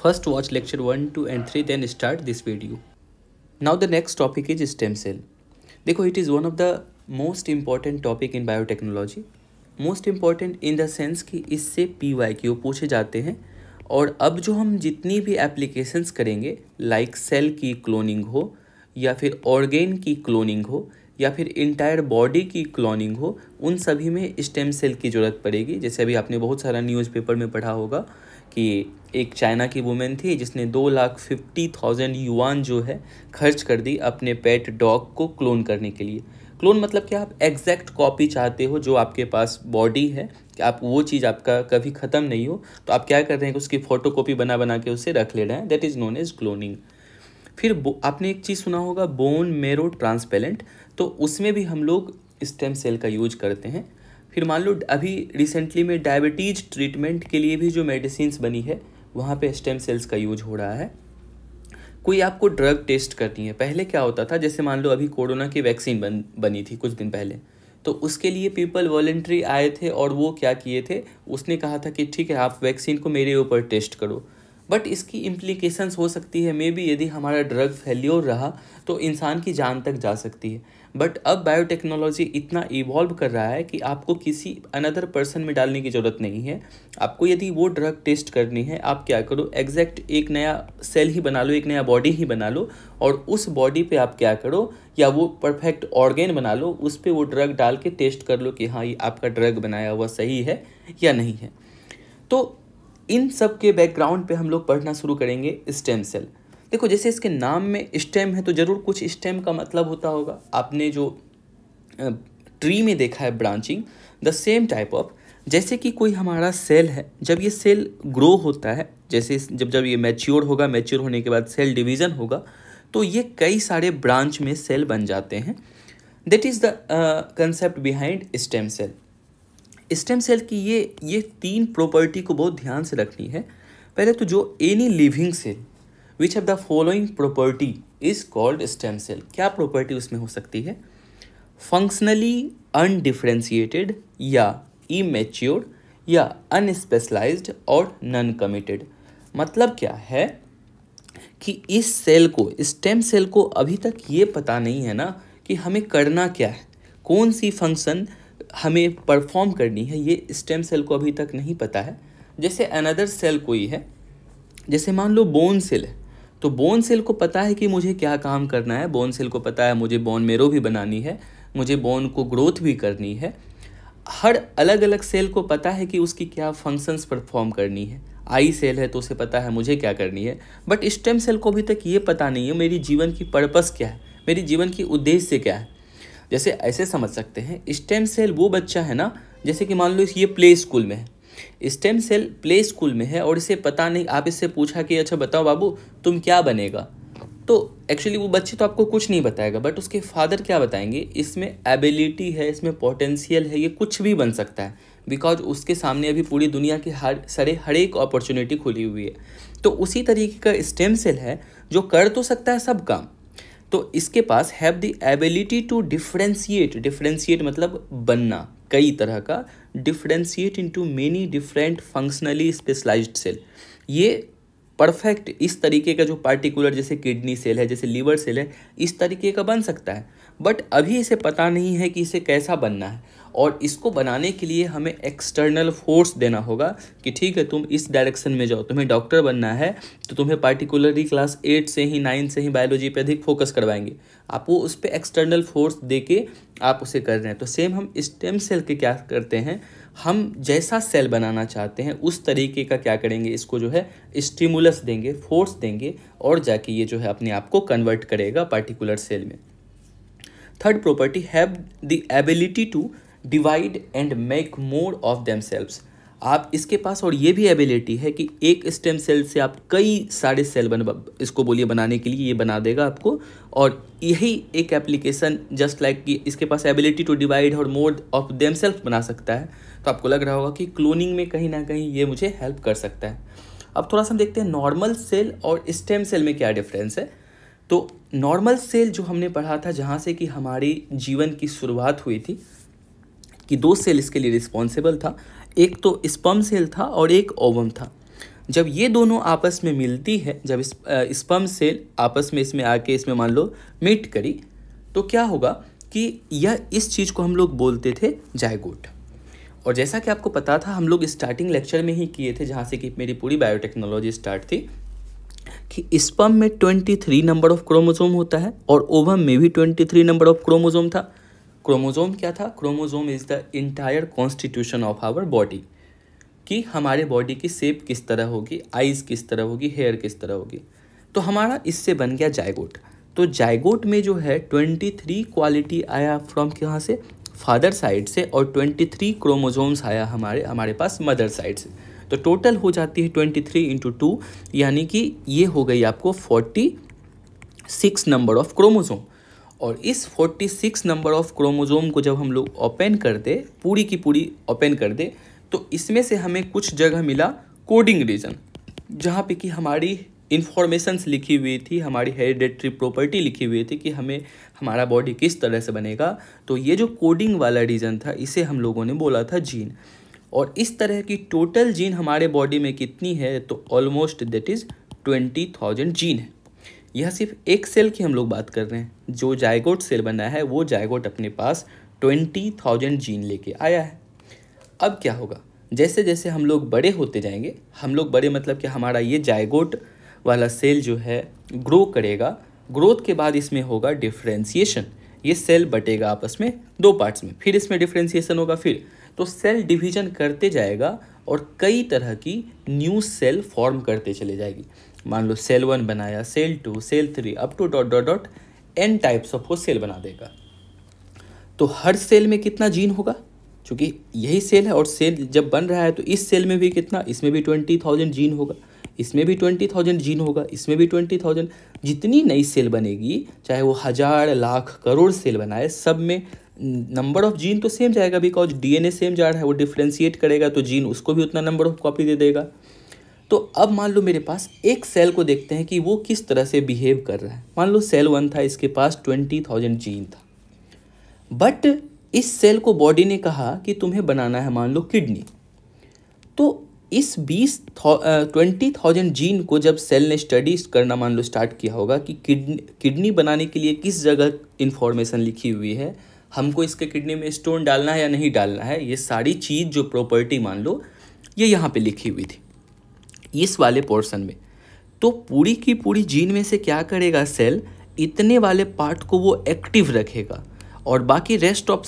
First watch lecture 1, 2 and 3 then start this video. Now the next topic is stem cell. dekho it is one of the most important topic in biotechnology. Most important in the sense ki isse pyq puche jate hain aur ab jo hum jitni bhi applications karenge like cell ki cloning ho ya fir organ ki cloning ho या फिर entire body की cloning हो उन सभी में stem cell की ज़रूरत पड़ेगी जैसे अभी आपने बहुत सारा न्यूज़पेपर में पढ़ा होगा कि एक चाइना की वुमेन थी जिसने दो लाख फिफ्टी थाउजेंड युआन जो है खर्च कर दी अपने पेट डॉग को क्लोन करने के लिए क्लोन मतलब कि आप एग्जैक्ट कॉपी चाहते हो जो आपके पास बॉडी है कि आप वो चीज़ आपका कभी ख़त्म नहीं हो तो आप क्या कर रहे हैं कि उसकी फ़ोटो कॉपी बना बना के उसे रख ले रहे हैं that is known as cloning फिर आपने एक चीज़ सुना होगा बोन मेरो ट्रांसपेरेंट तो उसमें भी हम लोग स्टेम सेल का यूज करते हैं फिर मान लो अभी रिसेंटली में डायबिटीज ट्रीटमेंट के लिए भी जो मेडिसिन बनी है वहाँ पे स्टेम सेल्स का यूज हो रहा है कोई आपको ड्रग टेस्ट करनी है पहले क्या होता था जैसे मान लो अभी कोरोना की वैक्सीन बन बनी थी कुछ दिन पहले तो उसके लिए पीपल वॉलेंट्री आए थे और वो क्या किए थे उसने कहा था कि ठीक है आप वैक्सीन को मेरे ऊपर टेस्ट करो बट इसकी इम्प्लीकेशंस हो सकती है मे बी यदि हमारा ड्रग फेल्योर रहा तो इंसान की जान तक जा सकती है बट अब बायोटेक्नोलॉजी इतना इवॉल्व कर रहा है कि आपको किसी अनदर पर्सन में डालने की ज़रूरत नहीं है आपको यदि वो ड्रग टेस्ट करनी है आप क्या करो एग्जैक्ट एक नया सेल ही बना लो एक नया बॉडी ही बना लो और उस बॉडी पे आप क्या करो या वो परफेक्ट ऑर्गेन बना लो उस पर वो ड्रग डाल के टेस्ट कर लो कि हाँ ये आपका ड्रग बनाया हुआ सही है या नहीं है तो इन सब के बैकग्राउंड पे हम लोग पढ़ना शुरू करेंगे स्टेम सेल देखो जैसे इसके नाम में स्टेम है तो ज़रूर कुछ स्टेम का मतलब होता होगा आपने जो ट्री में देखा है branching the same type of जैसे कि कोई हमारा सेल है जब ये सेल ग्रो होता है जैसे जब जब ये मैच्योर होगा मैच्योर होने के बाद सेल डिवीज़न होगा तो ये कई सारे ब्रांच में सेल बन जाते हैं that is the concept behind stem cell stem cell की ये ये तीन प्रॉपर्टी को बहुत ध्यान से रखनी है पहले तो जो any living cell which of the following property is called stem cell क्या प्रॉपर्टी उसमें हो सकती है फंक्शनली अनडिफ्रेंशिएटेड या इमेच्योर्ड या अनस्पेशलाइज्ड और नन कमिटेड मतलब क्या है कि इस सेल को स्टेम सेल को अभी तक ये पता नहीं है ना कि हमें करना क्या है कौन सी फंक्शन हमें परफॉर्म करनी है ये स्टेम सेल को अभी तक नहीं पता है जैसे अनदर सेल कोई है जैसे मान लो बोन सेल है तो बोन सेल को पता है कि मुझे क्या काम करना है बोन सेल को पता है मुझे बोन मेरो भी बनानी है मुझे बोन को ग्रोथ भी करनी है हर अलग अलग सेल को पता है कि उसकी क्या फंक्शंस परफॉर्म करनी है आई सेल है तो उसे पता है मुझे क्या करनी है बट स्टेम सेल को अभी तक ये पता नहीं है मेरी जीवन की पर्पस क्या है मेरी जीवन की उद्देश्य क्या है जैसे ऐसे समझ सकते हैं स्टेम सेल वो बच्चा है ना जैसे कि मान लो ये प्ले स्कूल में है स्टेम सेल प्ले स्कूल में है और इसे पता नहीं आप इससे पूछा कि अच्छा बताओ बाबू तुम क्या बनेगा तो एक्चुअली वो बच्चे तो आपको कुछ नहीं बताएगा बट उसके फादर क्या बताएंगे इसमें एबिलिटी है इसमें पोटेंशियल है ये कुछ भी बन सकता है बिकॉज उसके सामने अभी पूरी दुनिया की हर सरे हर एक अपॉर्चुनिटी खुली हुई है तो उसी तरीके का स्टेम सेल है जो कर तो सकता है सब काम तो इसके पास have the ability to differentiate differentiate मतलब बनना कई तरह का differentiate into many different functionally specialised cell ये परफेक्ट इस तरीके का जो पार्टिकुलर जैसे किडनी सेल है जैसे लीवर सेल है इस तरीके का बन सकता है बट अभी इसे पता नहीं है कि इसे कैसा बनना है और इसको बनाने के लिए हमें एक्सटर्नल फोर्स देना होगा कि ठीक है तुम इस डायरेक्शन में जाओ तुम्हें डॉक्टर बनना है तो तुम्हें पार्टिकुलरली क्लास एट से ही नाइन से ही बायोलॉजी पे अधिक फोकस करवाएंगे आप वो उस पर एक्सटर्नल फोर्स दे के आप उसे कर रहे हैं तो सेम हम स्टेम सेल के क्या करते हैं हम जैसा सेल बनाना चाहते हैं उस तरीके का क्या करेंगे इसको जो है स्टिमुलस देंगे फोर्स देंगे और जाके ये जो है अपने आप को कन्वर्ट करेगा पार्टिकुलर सेल में third property have the ability to divide and make more of themselves आप इसके पास और ये भी एबिलिटी है कि एक स्टेम सेल से आप कई सारे सेल बन इसको बोलिए बनाने के लिए ये बना देगा आपको और यही एक एप्लीकेशन जस्ट लाइक कि इसके पास एबिलिटी टू डिवाइड और मोर ऑफ देम सेल्फ बना सकता है तो आपको लग रहा होगा कि क्लोनिंग में कहीं ना कहीं ये मुझे हेल्प कर सकता है अब थोड़ा सा हम देखते हैं नॉर्मल सेल और स्टेम सेल में क्या डिफरेंस है तो नॉर्मल सेल जो हमने पढ़ा था जहाँ से कि हमारी जीवन की शुरुआत हुई थी कि दो सेल इसके लिए रिस्पॉन्सिबल था एक तो स्पम सेल था और एक ओवम था जब ये दोनों आपस में मिलती है जब स्पम सेल आपस में इसमें आके इसमें मान लो मीट करी तो क्या होगा कि यह इस चीज़ को हम लोग बोलते थे जायगोट और जैसा कि आपको पता था हम लोग स्टार्टिंग लेक्चर में ही किए थे जहाँ से कि मेरी पूरी बायोटेक्नोलॉजी स्टार्ट थी कि स्पम में 23 नंबर ऑफ क्रोमोसोम होता है और ओवम में भी 23 नंबर ऑफ क्रोमोसोम था क्रोमोज़ोम क्या था chromosome is the entire constitution of our body कि हमारे बॉडी की शेप किस तरह होगी आइज़ किस तरह होगी हेयर किस तरह होगी तो हमारा इससे बन गया जायगोट तो जायगोट में जो है ट्वेंटी थ्री क्वालिटी आया फ्रॉम कहाँ से फादर साइड से और ट्वेंटी थ्री क्रोमोजोम्स आया हमारे हमारे पास मदर साइड से तो टोटल हो जाती है ट्वेंटी थ्री इंटू टू यानी कि ये हो गई आपको forty six number of chromosome और इस 46 नंबर ऑफ क्रोमोजोम को जब हम लोग ओपन कर दे पूरी की पूरी ओपन कर दे तो इसमें से हमें कुछ जगह मिला कोडिंग रीजन जहाँ पे कि हमारी इन्फॉर्मेशंस लिखी हुई थी हमारी हेरिडेटरी प्रॉपर्टी लिखी हुई थी कि हमें हमारा बॉडी किस तरह से बनेगा तो ये जो कोडिंग वाला रीजन था इसे हम लोगों ने बोला था जीन और इस तरह की टोटल जीन हमारे बॉडी में कितनी है तो almost that is twenty thousand gene है यह सिर्फ एक सेल की हम लोग बात कर रहे हैं जो जायगोट सेल बना है वो जायगोट अपने पास ट्वेंटी थाउजेंड जीन लेके आया है अब क्या होगा जैसे जैसे हम लोग बड़े होते जाएंगे हम लोग बड़े मतलब कि हमारा ये जायगोट वाला सेल जो है ग्रो करेगा ग्रोथ के बाद इसमें होगा डिफ्रेंसीशन ये सेल बटेगा आपस में दो पार्ट्स में फिर इसमें डिफ्रेंसीशन होगा फिर तो सेल डिवीजन करते जाएगा और कई तरह की न्यू सेल फॉर्म करते चले जाएगी मान लो सेल वन बनाया cell two cell three up to dot dot dot N types of वो सेल बना देगा तो हर सेल में कितना जीन होगा क्योंकि यही सेल है और सेल जब बन रहा है तो इस सेल में भी कितना इसमें भी ट्वेंटी थाउजेंड जीन होगा इसमें भी ट्वेंटी थाउजेंड जीन होगा इसमें भी ट्वेंटी थाउजेंड जितनी नई सेल बनेगी चाहे वो हज़ार लाख करोड़ सेल बनाए सब में नंबर ऑफ जीन तो सेम जाएगा बिकॉज डीएनए सेम जा रहा है वो डिफ्रेंशिएट करेगा तो जीन उसको भी उतना नंबर ऑफ कॉपी दे देगा तो अब मान लो मेरे पास एक सेल को देखते हैं कि वो किस तरह से बिहेव कर रहा है मान लो सेल वन था इसके पास ट्वेंटी थाउजेंड जीन था बट इस सेल को बॉडी ने कहा कि तुम्हें बनाना है मान लो किडनी तो इस बीस ट्वेंटी थाउजेंड जीन को जब सेल ने स्टडी करना मान लो स्टार्ट किया होगा कि किडनी किडनी बनाने के लिए किस जगह इन्फॉर्मेशन लिखी हुई है हमको इसके किडनी में स्टोन डालना है या नहीं डालना है ये सारी चीज़ जो प्रॉपर्टी मान लो ये यहाँ पे लिखी हुई थी इस वाले पोर्शन में तो पूरी की पूरी जीन में से क्या करेगा सेल इतने वाले पार्ट को वो एक्टिव रखेगा और बाकी रेस्ट ऑफ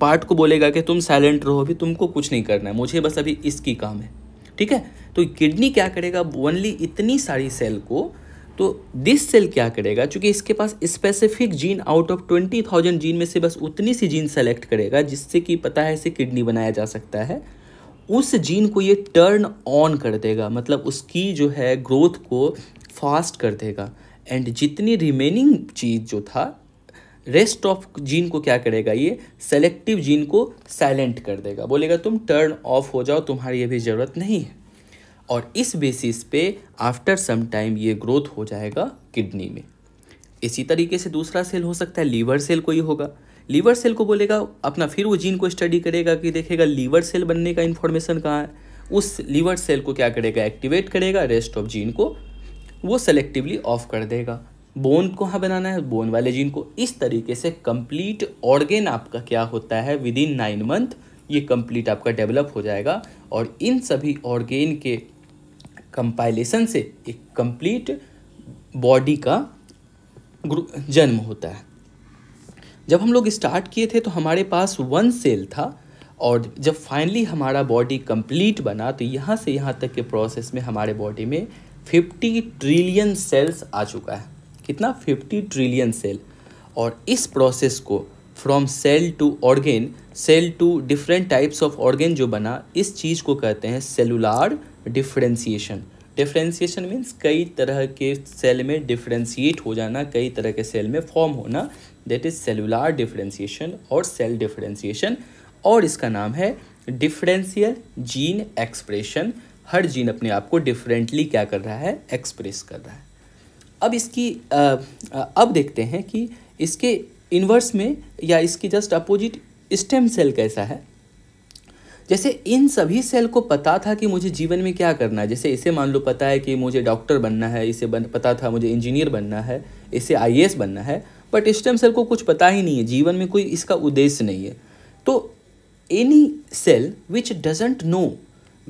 पार्ट को बोलेगा कि तुम साइलेंट रहो अभी तुमको कुछ नहीं करना है मुझे बस अभी इसकी काम है ठीक है तो किडनी क्या करेगा ओनली इतनी सारी सेल को तो दिस सेल क्या करेगा क्योंकि इसके पास specific gene out of twenty thousand gene में से बस उतनी सी जीन सेलेक्ट करेगा जिससे कि पता है इसे किडनी बनाया जा सकता है उस जीन को ये टर्न ऑन कर देगा मतलब उसकी जो है ग्रोथ को फास्ट कर देगा एंड जितनी रिमेनिंग चीज़ जो था रेस्ट ऑफ जीन को क्या करेगा ये सेलेक्टिव जीन को साइलेंट कर देगा बोलेगा तुम टर्न ऑफ हो जाओ तुम्हारी अभी ज़रूरत नहीं है और इस बेसिस पे आफ्टर सम टाइम ये ग्रोथ हो जाएगा किडनी में इसी तरीके से दूसरा सेल हो सकता है लीवर सेल कोई होगा लीवर सेल को बोलेगा अपना फिर वो जीन को स्टडी करेगा कि देखेगा लीवर सेल बनने का इन्फॉर्मेशन कहाँ है उस लीवर सेल को क्या करेगा एक्टिवेट करेगा रेस्ट ऑफ जीन को वो सेलेक्टिवली ऑफ कर देगा बोन कहाँ बनाना है बोन वाले जीन को इस तरीके से कंप्लीट ऑर्गेन आपका क्या होता है विद इन नाइन मंथ ये कंप्लीट आपका डेवलप हो जाएगा और इन सभी ऑर्गेन के कंपाइलेशन से एक कंप्लीट बॉडी का जन्म होता है जब हम लोग स्टार्ट किए थे तो हमारे पास वन सेल था और जब फाइनली हमारा बॉडी कंप्लीट बना तो यहाँ से यहाँ तक के प्रोसेस में हमारे बॉडी में 50 ट्रिलियन सेल्स आ चुका है कितना 50 ट्रिलियन सेल और इस प्रोसेस को from cell to organ cell to different types of organ जो बना इस चीज़ को कहते हैं सेलुलार डिफ्रेंसीशन डिफ्रेंसीशन मीन्स कई तरह के सेल में डिफ्रेंसीट हो जाना कई तरह के सेल में फॉर्म होना दैट इज सेलुलार डिफ्रेंसीशन और सेल डिफ्रेंसीशन और इसका नाम है डिफरेंशियल जीन एक्सप्रेशन हर जीन अपने आप को डिफरेंटली क्या कर रहा है एक्सप्रेस कर रहा है अब इसकी अब देखते हैं कि इसके इन्वर्स में या इसकी जस्ट अपोजिट स्टेम सेल कैसा है जैसे इन सभी सेल को पता था कि मुझे जीवन में क्या करना है जैसे इसे मान लो पता है कि मुझे डॉक्टर बनना है इसे बन, पता था मुझे इंजीनियर बनना है इसे आई बनना है बट स्टेम सेल को कुछ पता ही नहीं है जीवन में कोई इसका उद्देश्य नहीं है तो any cell which doesn't know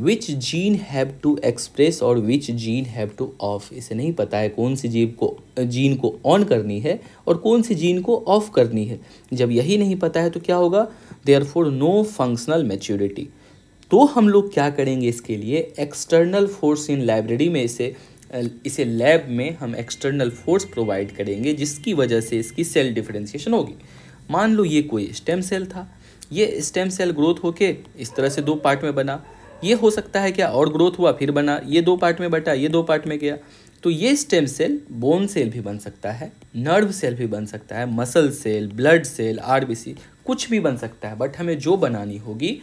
which gene have to express और which gene have to off इसे नहीं पता है कौन सी जीव को जीन को ऑन करनी है और कौन सी जीन को ऑफ करनी है जब यही नहीं पता है तो क्या होगा therefore no functional maturity तो हम लोग क्या करेंगे इसके लिए एक्सटर्नल फोर्स इन लाइब्रेरी में इसे इसे लैब में हम एक्सटर्नल फोर्स प्रोवाइड करेंगे जिसकी वजह से इसकी सेल डिफ्रेंसिएशन होगी मान लो ये कोई स्टेम सेल था ये स्टेम सेल ग्रोथ होके इस तरह से दो पार्ट में बना ये हो सकता है क्या और ग्रोथ हुआ फिर बना ये दो पार्ट में बटा ये दो पार्ट में गया तो ये स्टेम सेल बोन सेल भी बन सकता है नर्व सेल भी बन सकता है muscle cell blood cell or कुछ भी बन सकता है बट हमें जो बनानी होगी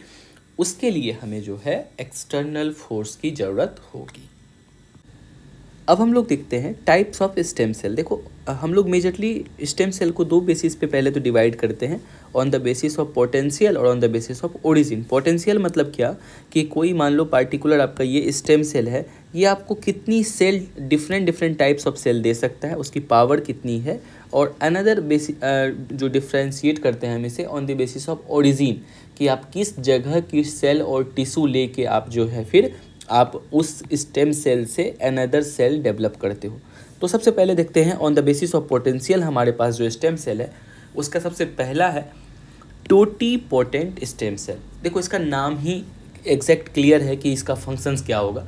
उसके लिए हमें जो है एक्सटर्नल फोर्स की ज़रूरत होगी अब हम लोग देखते हैं टाइप्स ऑफ स्टेम सेल देखो हम लोग मेजरली स्टेम सेल को दो बेसिस पे पहले तो डिवाइड करते हैं on the basis of potential और on the basis of origin potential मतलब क्या कि कोई मान लो पार्टिकुलर आपका ये स्टेम सेल है ये आपको कितनी cell different different types of cell दे सकता है उसकी पावर कितनी है और अनदर बेसिस जो डिफ्रेंशिएट करते हैं हम इसे on the basis of origin कि आप किस जगह की सेल और टिशू लेके आप जो है फिर आप उस स्टेम सेल से अनदर सेल डेवलप करते हो तो सबसे पहले देखते हैं on the basis of potential हमारे पास जो स्टेम सेल है उसका सबसे पहला है टोटी पोटेंट स्टेम सेल देखो इसका नाम ही एग्जैक्ट क्लियर है कि इसका फंक्शंस क्या होगा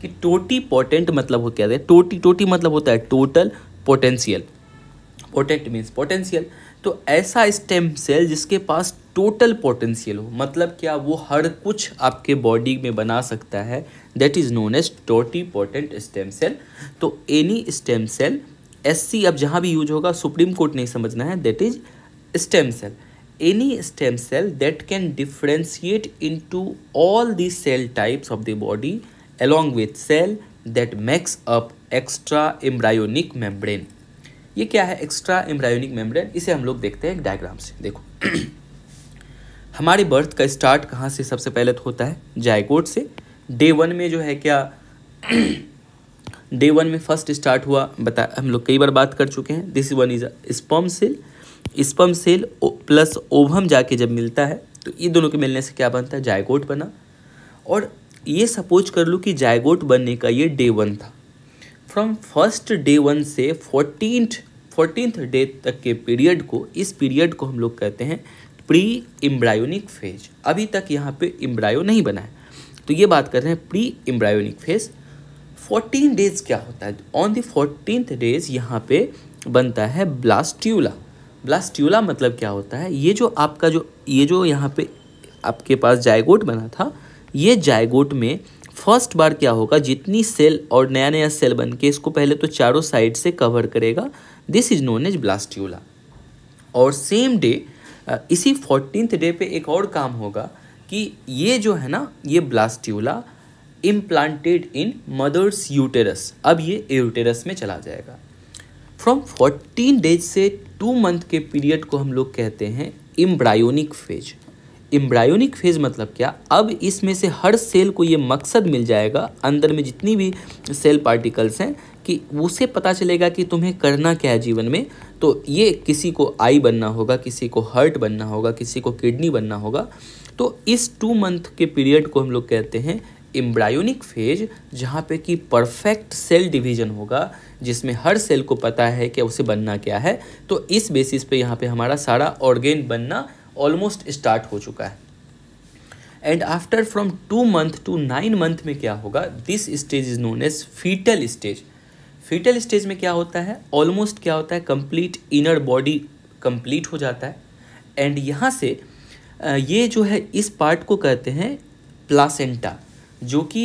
कि टोटी पोटेंट मतलब हो क्या है टोटी टोटी मतलब होता है total potential potent means potential तो ऐसा स्टेम सेल जिसके पास टोटल पोटेंशियल हो मतलब क्या वो हर कुछ आपके बॉडी में बना सकता है that is known as totipotent stem cell तो एनी स्टेम सेल एस अब जहाँ भी यूज होगा सुप्रीम कोर्ट नहीं समझना है that is stem cell stem cell that can differentiate into all the cell types of the body along with cell that makes up extra embryonic membrane ये क्या है एक्स्ट्रा एम्ब्रायोनिक मेम्ब्रेन इसे हम लोग देखते हैं एक डायग्राम से देखो हमारी बर्थ का स्टार्ट कहाँ से सबसे पहले तो होता है जायकोट से डे वन में जो है क्या डे वन में फर्स्ट स्टार्ट हुआ बता हम लोग कई बार बात कर चुके हैं this one is sperm cell sperm cell plus ovum जाके जब मिलता है तो ये दोनों के मिलने से क्या बनता है जायकोट बना और ये सपोज कर लो कि जायगोट बनने का ये डे वन था फ्रॉम फर्स्ट डे वन से फोर्टीन फोर्टीनथ डे तक के पीरियड को इस पीरियड को हम लोग कहते हैं प्री इम्ब्रायोनिक फेज अभी तक यहाँ पे इम्ब्रायो नहीं बना है तो ये बात कर रहे हैं pre embryonic phase fourteen days क्या होता है ऑन द फोर्टीनथ डेज यहाँ पे बनता है ब्लास्ट्यूला ब्लास्ट्यूला मतलब क्या होता है ये जो आपका जो ये जो यहाँ पे आपके पास जायगोट बना था ये जायगोट में फर्स्ट बार क्या होगा जितनी सेल और नया नया सेल बन के इसको पहले तो चारों साइड से कवर करेगा this is known as blastula और सेम डे इसी फोर्टीनथ डे पे एक और काम होगा कि ये जो है ना ये blastula implanted in mother's uterus अब ये यूटेरस में चला जाएगा फ्रॉम फोर्टीन डेज से टू मंथ के पीरियड को हम लोग कहते हैं इम्ब्रायोनिक फेज एम्ब्रायोनिक फेज़ मतलब क्या अब इसमें से हर सेल को ये मकसद मिल जाएगा अंदर में जितनी भी सेल पार्टिकल्स हैं कि उसे पता चलेगा कि तुम्हें करना क्या है जीवन में तो ये किसी को आई बनना होगा किसी को हर्ट बनना होगा किसी को किडनी बनना होगा तो इस टू मंथ के पीरियड को हम लोग कहते हैं एम्ब्रायोनिक फेज जहाँ पे कि परफेक्ट सेल डिवीजन होगा जिसमें हर सेल को पता है कि उसे बनना क्या है तो इस बेसिस पे यहाँ पे हमारा सारा ऑर्गेन बनना ऑलमोस्ट स्टार्ट हो चुका है and after from two month to nine month में क्या होगा this stage is known as fetal stage fetal stage में क्या होता है ऑलमोस्ट क्या होता है कंप्लीट इनर बॉडी कंप्लीट हो जाता है एंड यहाँ से ये जो है इस पार्ट को कहते हैं प्लासेंटा जो कि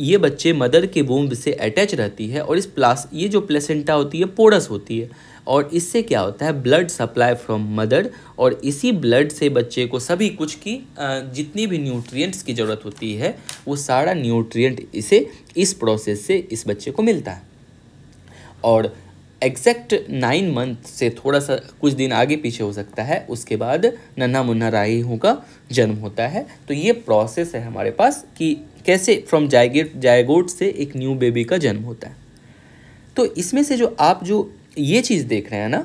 ये बच्चे मदर के बोम्ब से अटैच रहती है और इस प्लास ये जो प्लेसेंटा होती है पोरस होती है और इससे क्या होता है ब्लड सप्लाई फ्रॉम मदर और इसी ब्लड से बच्चे को सभी कुछ की जितनी भी न्यूट्रिएंट्स की ज़रूरत होती है वो सारा न्यूट्रिएंट इसे इस प्रोसेस से इस बच्चे को मिलता है और एग्जैक्ट नाइन मंथ से थोड़ा सा कुछ दिन आगे पीछे हो सकता है उसके बाद नन्हा मुन्ना राही का जन्म होता है तो ये प्रोसेस है हमारे पास कि कैसे फ्रॉम जायगेट जायगोट से एक न्यू बेबी का जन्म होता है तो इसमें से जो आप जो ये चीज़ देख रहे हैं ना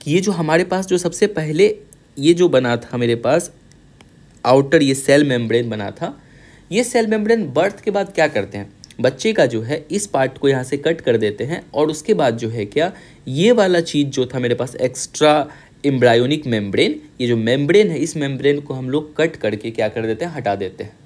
कि ये जो हमारे पास जो सबसे पहले ये जो बना था मेरे पास आउटर ये सेल मेम्ब्रेन बना था ये सेल मेम्ब्रेन बर्थ के बाद क्या करते हैं बच्चे का जो है इस पार्ट को यहाँ से कट कर देते हैं और उसके बाद जो है क्या ये वाला चीज़ जो था मेरे पास एक्स्ट्रा एम्ब्रायोनिक मेम्ब्रेन ये जो मेम्ब्रेन है इस मेम्ब्रेन को हम लोग कट करके क्या कर देते हैं हटा देते हैं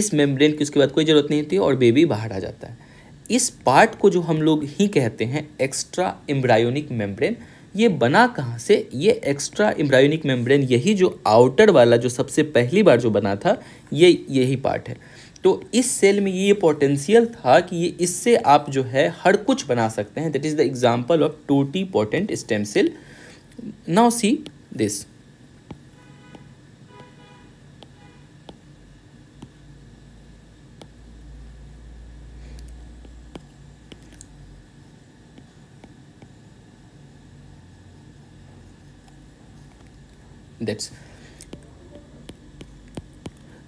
इस मेम्ब्रेन की उसके बाद कोई ज़रूरत नहीं होती और बेबी बाहर आ जाता है इस पार्ट को जो हम लोग ही कहते हैं एक्स्ट्रा एम्ब्रायोनिक मेम्ब्रेन ये बना कहाँ से ये एक्स्ट्रा एम्ब्रायोनिक मेम्ब्रेन यही जो आउटर वाला जो सबसे पहली बार जो बना था ये यही पार्ट है तो इस सेल में ये पोटेंशियल था कि ये इससे आप जो है हर कुछ बना सकते हैं that is the example of totipotent stem cell now see this that's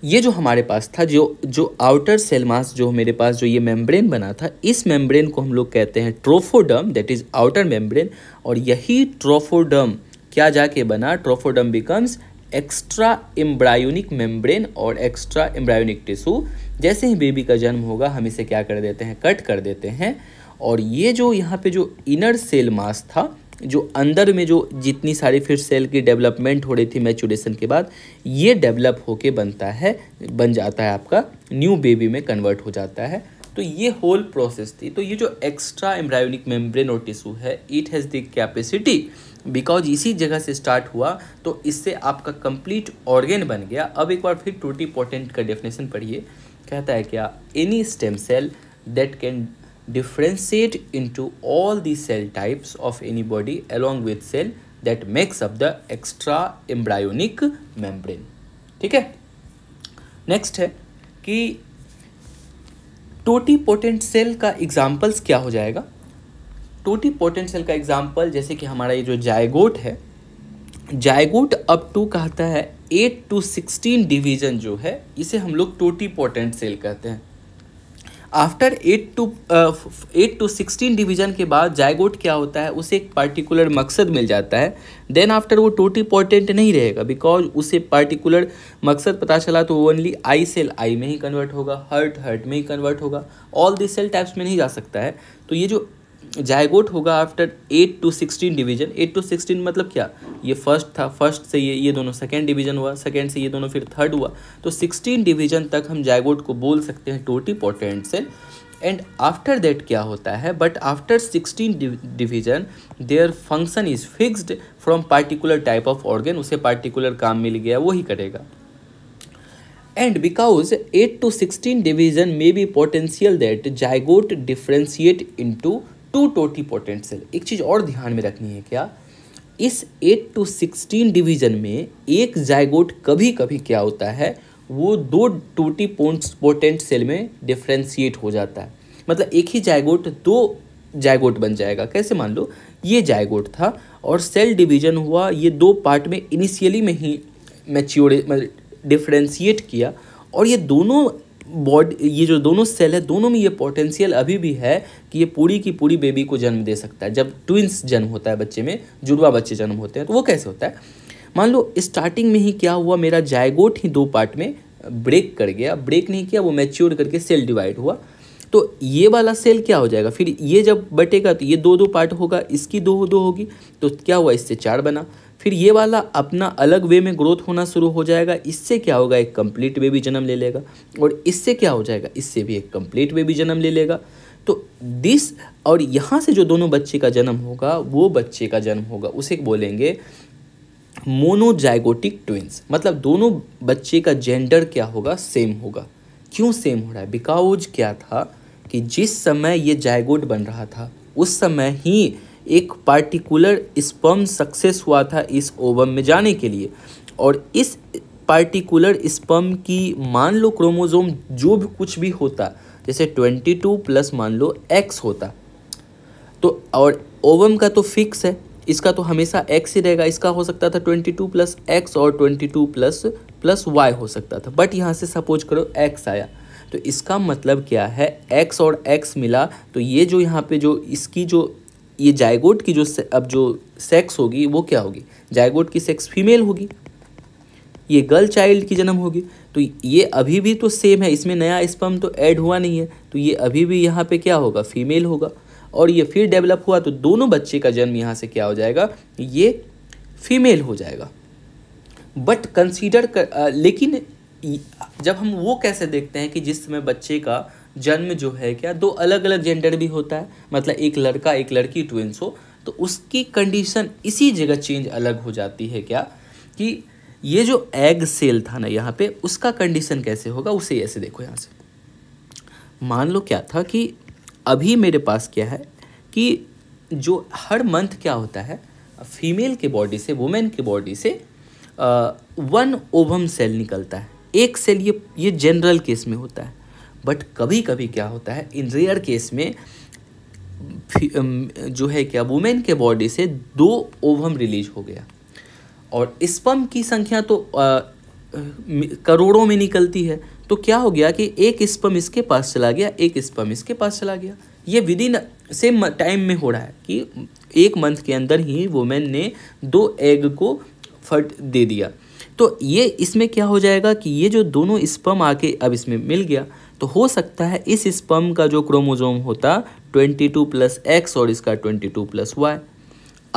ये जो हमारे पास था जो जो आउटर सेल मास जो मेरे पास जो ये मेम्ब्रेन बना था इस मेम्ब्रेन को हम लोग कहते हैं trophoderm that is outer membrane और यही ट्रोफोडर्म क्या जाके बना trophoderm becomes extra embryonic membrane और एक्स्ट्रा एम्ब्रायोनिक टिश्यू जैसे ही बेबी का जन्म होगा हम इसे क्या कर देते हैं कट कर देते हैं और ये जो यहाँ पे जो इनर सेल मास था जो अंदर में जो जितनी सारी फिर सेल की डेवलपमेंट हो रही थी मैचुरेशन के बाद ये डेवलप होके बनता है बन जाता है आपका न्यू बेबी में कन्वर्ट हो जाता है तो ये होल प्रोसेस थी तो ये जो एक्स्ट्रा एम्ब्रायोनिक मेम्ब्रेन और टिश्यू है it has the capacity because इसी जगह से स्टार्ट हुआ तो इससे आपका कंप्लीट ऑर्गेन बन गया अब एक बार फिर टूटी पोटेंट का डेफिनेशन पढ़िए कहता है क्या any stem cell that can differentiate into all the cell types of any body along with cell that makes up the extra embryonic membrane ठीक है नेक्स्ट है कि टोटीपोटेंट सेल का एग्जाम्पल्स क्या हो जाएगा टोटीपोटेंट सेल का एग्जाम्पल जैसे कि हमारा ये जो जायगोट है जायगोट अप टू कहता है एट टू सिक्सटीन डिवीजन जो है इसे हम लोग टोटी पोटेंट सेल कहते हैं after eight to eight to sixteen division के बाद जायगोट क्या होता है उसे एक पार्टिकुलर मकसद मिल जाता है देन आफ्टर वो इंपॉर्टेंट नहीं रहेगा बिकॉज उसे पार्टिकुलर मकसद पता चला तो ओनली आई सेल आई में ही कन्वर्ट होगा हर्ट हर्ट में ही कन्वर्ट होगा ऑल दिस सेल टाइप्स में नहीं जा सकता है तो ये जो जायगोट होगा after eight to sixteen division eight to sixteen मतलब क्या ये फर्स्ट था फर्स्ट से ये ये दोनों सेकेंड डिवीजन हुआ सेकेंड से ये दोनों फिर थर्ड हुआ तो सिक्सटीन डिवीजन तक हम जायगोट को बोल सकते हैं टोटीपोटेंट से एंड आफ्टर दैट क्या होता है but after sixteen division their function is fixed from particular type of organ उसे पार्टिकुलर काम मिल गया वही करेगा because eight to sixteen 16 may be potential potential zygote differentiate into to totipotent cell एक चीज़ और ध्यान में रखनी है क्या इस एट टू सिक्सटीन डिवीजन में एक जायगोट कभी कभी क्या होता है वो दो टोटी पोटेंट सेल में डिफ्रेंशिएट हो जाता है मतलब एक ही जायगोट दो जायगोट बन जाएगा कैसे मान लो ये जायगोट था और सेल डिवीजन हुआ ये दो पार्ट में इनिशियली में ही मैच्योर मतलब डिफ्रेंशिएट किया और ये दोनों बॉड ये जो दोनों सेल है दोनों में ये पोटेंशियल अभी भी है कि ये पूरी की पूरी बेबी को जन्म दे सकता है जब ट्विंस जन्म होता है बच्चे में जुड़वा बच्चे जन्म होते हैं तो वो कैसे होता है मान लो स्टार्टिंग में ही क्या हुआ मेरा जायगोट ही दो पार्ट में ब्रेक कर गया ब्रेक नहीं किया वो मैच्योर करके सेल डिवाइड हुआ तो ये वाला सेल क्या हो जाएगा फिर ये जब बटेगा तो ये दो दो पार्ट होगा इसकी दो दो होगी तो क्या हुआ इससे चार बना फिर ये वाला अपना अलग वे में ग्रोथ होना शुरू हो जाएगा इससे क्या होगा एक कंप्लीट बेबी जन्म ले लेगा और इससे क्या हो जाएगा इससे भी एक कंप्लीट बेबी जन्म ले लेगा तो दिस और यहाँ से जो दोनों बच्चे का जन्म होगा वो बच्चे का जन्म होगा उसे बोलेंगे मोनोजाइगोटिक ट्विंस मतलब दोनों बच्चे का जेंडर क्या होगा सेम होगा क्यों सेम हो रहा है बिकाउज क्या था कि जिस समय ये जायगोट बन रहा था उस समय ही एक पार्टिकुलर स्पर्म सक्सेस हुआ था इस ओवम में जाने के लिए और इस पार्टिकुलर स्पर्म की मान लो क्रोमोज़ोम जो भी कुछ भी होता जैसे ट्वेंटी टू प्लस मान लो एक्स होता तो और ओवम का तो फिक्स है इसका तो हमेशा एक्स ही रहेगा इसका हो सकता था ट्वेंटी टू प्लस एक्स और twenty two plus plus Y हो सकता था बट यहाँ से सपोज करो एक्स आया तो इसका मतलब क्या है एक्स और एक्स मिला तो ये जो यहाँ पे जो इसकी जो ये जायगोट की जो अब जो सेक्स होगी वो क्या होगी जायगोट की सेक्स फीमेल होगी ये गर्ल चाइल्ड की जन्म होगी तो ये अभी भी तो सेम है इसमें नया स्पम तो ऐड हुआ नहीं है तो ये अभी भी यहाँ पे क्या होगा फीमेल होगा और ये फिर डेवलप हुआ तो दोनों बच्चे का जन्म यहाँ से क्या हो जाएगा ये फीमेल हो जाएगा बट कंसीडर कर आ, लेकिन जब हम वो कैसे देखते हैं कि जिस समय बच्चे का जन्म जो है क्या दो अलग अलग जेंडर भी होता है मतलब एक लड़का एक लड़की ट्विंस हो तो उसकी कंडीशन इसी जगह चेंज अलग हो जाती है क्या कि ये जो एग सेल था ना यहाँ पे उसका कंडीशन कैसे होगा उसे ऐसे देखो यहाँ से मान लो क्या था कि अभी मेरे पास क्या है कि जो हर मंथ क्या होता है फीमेल के बॉडी से वुमेन के बॉडी से आ, वन ओवम सेल निकलता है एक सेल ये ये जनरल केस में होता है बट कभी कभी क्या होता है इन रेयर केस में जो है क्या वुमेन के बॉडी से दो ओवम रिलीज हो गया और स्पम की संख्या तो आ, करोड़ों में निकलती है तो क्या हो गया कि एक स्पम इसके पास चला गया एक स्पम इसके पास चला गया ये विद इन सेम टाइम में हो रहा है कि एक मंथ के अंदर ही वुमेन ने दो एग को फट दे दिया तो ये इसमें क्या हो जाएगा कि ये जो दोनों स्पम आके अब इसमें मिल गया तो हो सकता है इस स्पम का जो क्रोमोजोम होता 22 प्लस एक्स और इसका 22 प्लस वाई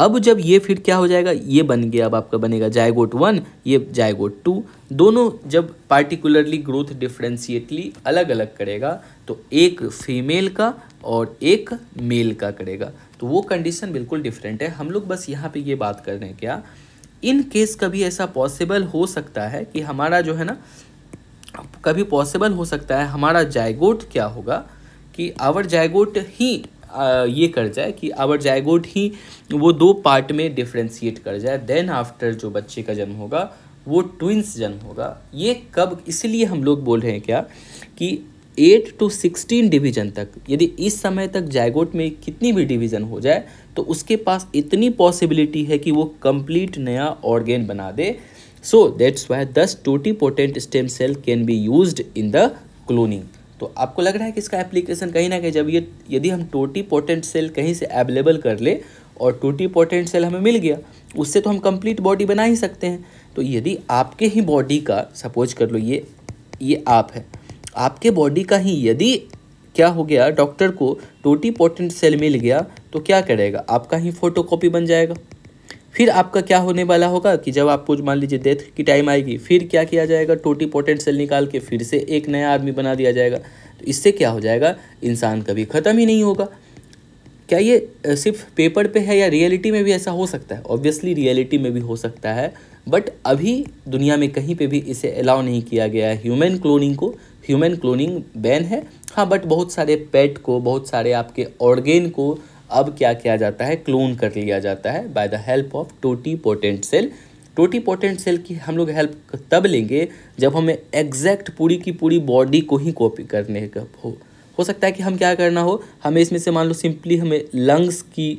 अब जब ये फिर क्या हो जाएगा ये बन गया अब आपका बनेगा जायगोट वन ये जायगोट टू दोनों जब पार्टिकुलरली ग्रोथ डिफ्रेंशिएटली अलग अलग करेगा तो एक फीमेल का और एक मेल का करेगा तो वो कंडीशन बिल्कुल डिफरेंट है हम लोग बस यहाँ पे ये बात कर रहे हैं क्या इन केस कभी ऐसा पॉसिबल हो सकता है कि हमारा जो है ना कभी पॉसिबल हो सकता है हमारा जायगोट क्या होगा कि आवर जायगोट ही ये कर जाए कि आवर जायगोट ही वो दो पार्ट में डिफ्रेंशिएट कर जाए देन आफ्टर जो बच्चे का जन्म होगा वो ट्विंस जन्म होगा ये कब इसलिए हम लोग बोल रहे हैं क्या कि एट टू सिक्सटीन डिवीजन तक यदि इस समय तक जायगोट में कितनी भी डिवीजन हो जाए तो उसके पास इतनी पॉसिबिलिटी है कि वो कंप्लीट नया ऑर्गेन बना दे so that's why this totipotent stem cell can be use in the cloning तो आपको लग रहा है कि इसका एप्लीकेशन कहीं ना कहीं जब ये यदि हम टोटी पोटेंट सेल कहीं से अवेलेबल कर ले और टोटी पोटेंट सेल हमें मिल गया उससे तो हम कंप्लीट बॉडी बना ही सकते हैं तो यदि आपके ही बॉडी का सपोज कर लो ये ये आप है आपके बॉडी का ही यदि क्या हो गया डॉक्टर को टोटी पोटेंट सेल मिल गया तो क्या करेगा आपका ही फोटो कॉपी बन जाएगा फिर आपका क्या होने वाला होगा कि जब आपको मान लीजिए डेथ की टाइम आएगी फिर क्या किया जाएगा टोटी पोटेंट सेल निकाल के फिर से एक नया आदमी बना दिया जाएगा तो इससे क्या हो जाएगा इंसान कभी ख़त्म ही नहीं होगा क्या ये सिर्फ पेपर पे है या रियलिटी में भी ऐसा हो सकता है ऑब्वियसली रियलिटी में भी हो सकता है बट अभी दुनिया में कहीं पे भी इसे अलाउ नहीं किया गया है ह्यूमन क्लोनिंग को ह्यूमन क्लोनिंग बैन है हाँ बट बहुत सारे पेट को बहुत सारे आपके ऑर्गेन को अब क्या किया जाता है क्लोन कर लिया जाता है by the help of totipotent cell totipotent cell की हम लोग हेल्प तब लेंगे जब हमें एग्जैक्ट पूरी की पूरी बॉडी को ही कॉपी करने का हो हो सकता है कि हम क्या करना हो हमें इसमें से मान लो सिंपली हमें लंग्स की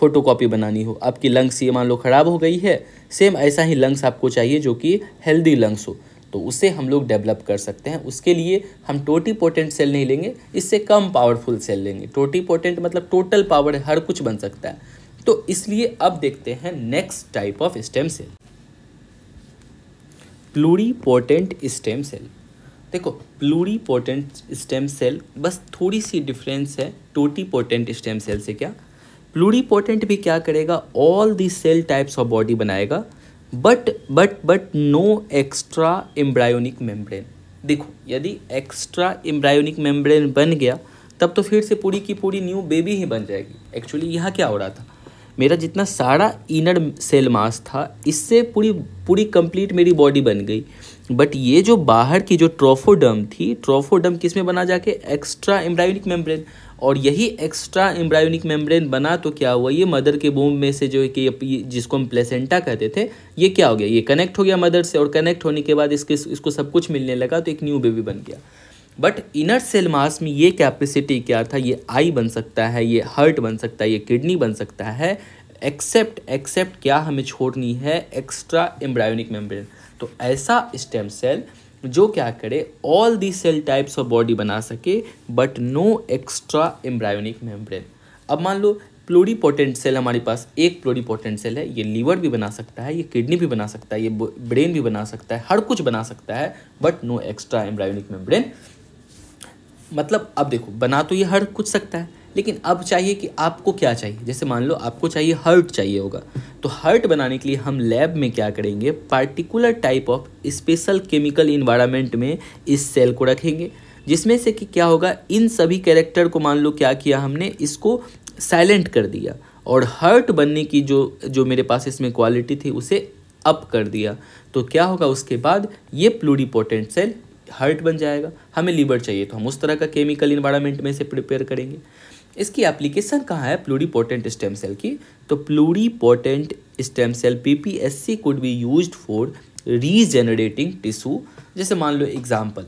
फ़ोटो कॉपी बनानी हो आपकी लंग्स ये मान लो ख़राब हो गई है सेम ऐसा ही लंग्स आपको चाहिए जो कि हेल्दी लंग्स हो तो उसे हम लोग डेवलप कर सकते हैं उसके लिए हम टोटी पोटेंट सेल नहीं लेंगे इससे कम पावरफुल सेल लेंगे टोटी पोटेंट मतलब टोटल पावर हर कुछ बन सकता है तो इसलिए अब देखते हैं next type of stem cell potent stem cell देखो प्लूरीपोटेंट स्टेम सेल बस थोड़ी सी डिफरेंस है पोटेंट स्टेम सेल से क्या पोटेंट भी क्या करेगा all the cell types of body बनाएगा but but but no extra embryonic membrane देखो यदि एक्स्ट्रा एम्ब्रायोनिक मेम्ब्रेन बन गया तब तो फिर से पूरी की पूरी न्यू बेबी ही बन जाएगी एक्चुअली यहाँ क्या हो रहा था मेरा जितना सारा इनर सेल मास था इससे पूरी पूरी कंप्लीट मेरी बॉडी बन गई बट ये जो बाहर की जो ट्रोफोडम थी ट्रोफोडम किस में बना जाके एक्स्ट्रा एम्ब्रायोनिक मेम्ब्रेन और यही एक्स्ट्रा एम्ब्रायोनिक मेम्ब्रेन बना तो क्या हुआ ये मदर के बोम में से जो कि जिसको हम प्लेसेंटा कहते थे ये क्या हो गया ये कनेक्ट हो गया मदर से और कनेक्ट होने के बाद इसके इसको सब कुछ मिलने लगा तो एक न्यू बेबी बन गया बट इनर सेल मास में ये कैपेसिटी क्या था ये आई बन सकता है ये हर्ट बन सकता है ये किडनी बन सकता है एक्सेप्ट एक्सेप्ट क्या हमें छोड़नी है एक्स्ट्रा एम्ब्रायोनिक मेम्ब्रेन तो ऐसा स्टेम सेल जो क्या करे all the cell types of body बना सके but no extra embryonic membrane अब मान लो प्लोरीपोटेंट सेल हमारे पास एक प्लोरीपोटेंट सेल है ये लीवर भी बना सकता है ये किडनी भी बना सकता है ये ब्रेन भी बना सकता है हर कुछ बना सकता है but no extra embryonic membrane मतलब अब देखो बना तो ये हर कुछ सकता है लेकिन अब चाहिए कि आपको क्या चाहिए जैसे मान लो आपको चाहिए हर्ट चाहिए होगा तो हर्ट बनाने के लिए हम लैब में क्या करेंगे particular type of special chemical environment में इस सेल को रखेंगे जिसमें से कि क्या होगा इन सभी कैरेक्टर को मान लो क्या किया हमने इसको साइलेंट कर दिया और हर्ट बनने की जो जो मेरे पास इसमें क्वालिटी थी उसे अप कर दिया तो क्या होगा उसके बाद ये प्लूरीपोटेंट सेल हर्ट बन जाएगा हमें लीवर चाहिए तो हम उस तरह का केमिकल इन्वायरमेंट में से प्रिपेयर करेंगे इसकी एप्लीकेशन कहाँ है प्लूरीपोटेंट स्टेम सेल की तो pluripotent stem cell PPSC could be used for regenerating tissue जैसे मान लो एग्जाम्पल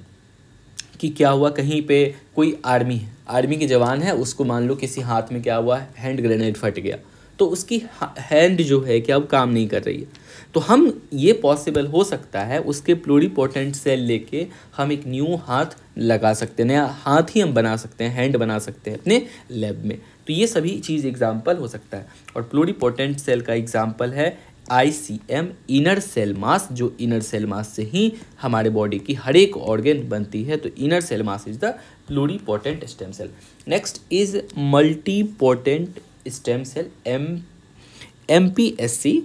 कि क्या हुआ कहीं पे कोई आर्मी है आर्मी के जवान है उसको मान लो किसी हाथ में क्या हुआ हैंड ग्रेनेड फट गया तो उसकी हैंड जो है क्या अब काम नहीं कर रही है तो हम ये पॉसिबल हो सकता है उसके प्लोरीपोटेंट सेल लेके हम एक न्यू हाथ लगा सकते हैं नया हाथ ही हम बना सकते हैं हैंड बना सकते हैं अपने लैब में तो ये सभी चीज़ एग्जाम्पल हो सकता है और प्लोरीपोटेंट सेल का एग्जाम्पल है I C M inner cell mass जो इनर सेल मास से ही हमारे बॉडी की हर एक ऑर्गेन बनती है तो inner cell mass is the pluripotent stem cell next is multipotent stem cell M M P S C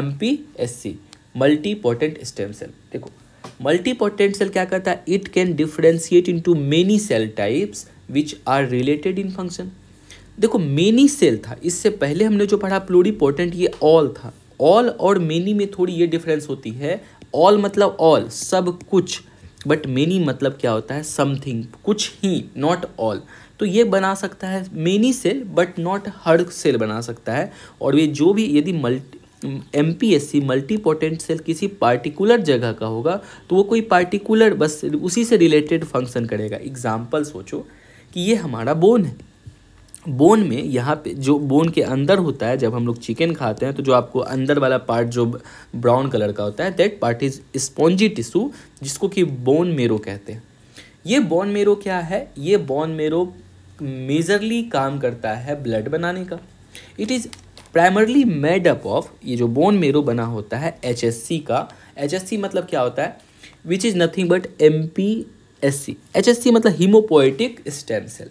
M P S C multipotent stem cell देखो multipotential क्या करता है it can differentiate into many cell types which are related in function देखो many cell था इससे पहले हमने जो पढ़ा पोटेंट ये ऑल था ऑल और मेनी में थोड़ी ये डिफरेंस होती है ऑल मतलब ऑल सब कुछ बट मेनी मतलब क्या होता है समथिंग कुछ ही नॉट ऑल तो ये बना सकता है मेनी सेल बट नॉट हर सेल बना सकता है और ये जो भी यदि multi M P S C multi cell किसी पार्टिकुलर जगह का होगा तो वो कोई पार्टिकुलर बस उसी से रिलेटेड फंक्शन करेगा एग्जाम्पल सोचो कि ये हमारा बोन है बोन में यहाँ पे जो बोन के अंदर होता है जब हम लोग चिकन खाते हैं तो जो आपको अंदर वाला पार्ट जो ब्राउन कलर का होता है that part is spongy tissue जिसको कि बोन मेरो कहते हैं ये बोन मेरो क्या है ये बोन मेरो मेजरली काम करता है ब्लड बनाने का it is primarily made up of ये जो बोन मेरो बना होता है एच का एच मतलब क्या होता है which is nothing but M P S C H S C मतलब हीमोपोइटिक स्टेम सेल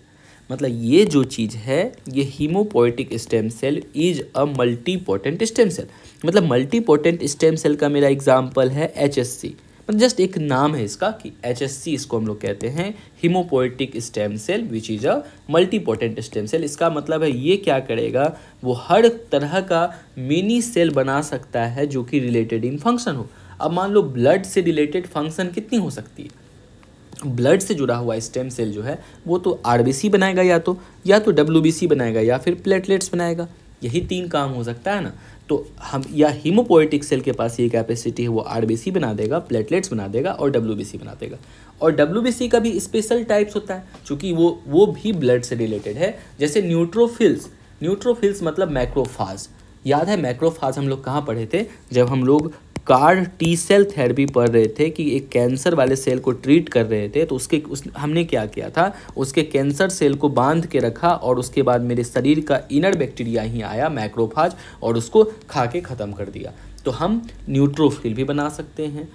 मतलब ये जो चीज़ है ये hemopoietic stem cell is a multipotent stem cell मतलब मल्टीपोटेंट स्टेम सेल का मेरा एग्जाम्पल है एच एस सी जस्ट एक नाम है इसका कि एच इसको हम लोग कहते हैं hemopoietic stem cell which is a multipotent stem cell इसका मतलब है ये क्या करेगा वो हर तरह का मिनी सेल बना सकता है जो कि रिलेटेड इन फंक्शन हो अब मान लो ब्लड से रिलेटेड फंक्शन कितनी हो सकती है ब्लड से जुड़ा हुआ स्टेम सेल जो है वो तो आर बनाएगा या तो या तो डब्ल्यू बनाएगा या फिर प्लेटलेट्स बनाएगा यही तीन काम हो सकता है ना तो हम या हीमोपोएटिक सेल के पास ये कैपेसिटी है वो आर बना देगा प्लेटलेट्स बना देगा और डब्ल्यू बना देगा और डब्ल्यू का भी स्पेशल टाइप्स होता है चूँकि वो वो भी ब्लड से रिलेटेड है जैसे न्यूट्रोफिल्स न्यूट्रोफिल्स मतलब मैक्रोफाज याद है मैक्रोफाज हम लोग कहाँ पढ़े थे जब हम लोग कार टी सेल थेरेपी पढ़ रहे थे कि एक कैंसर वाले सेल को ट्रीट कर रहे थे तो उसके उस हमने क्या किया था उसके कैंसर सेल को बांध के रखा और उसके बाद मेरे शरीर का इनर बैक्टीरिया ही आया मैक्रोफाज और उसको खा के ख़त्म कर दिया तो हम न्यूट्रोफिल भी बना सकते हैं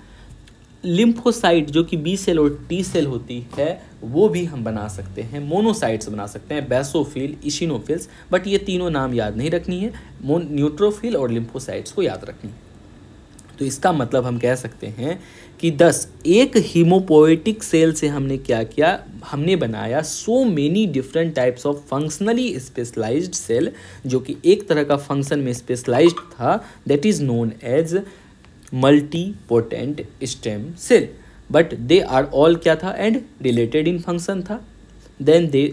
लिम्फोसाइट जो कि बी सेल और टी सेल होती है वो भी हम बना सकते हैं मोनोसाइट्स बना सकते हैं बेसोफिल इशिनोफिल्स बट ये तीनों नाम याद नहीं रखनी है न्यूट्रोफिल और लिम्फोसाइट्स को याद रखनी है तो इसका मतलब हम कह सकते हैं कि दस एक हीमोपोएटिक सेल से हमने क्या किया हमने बनाया so many different types of functionally specialised cell जो कि एक तरह का फंक्शन में स्पेशलाइज्ड था that is known as multipotent stem cell but they are all क्या था एंड रिलेटेड इन फंक्शन था then they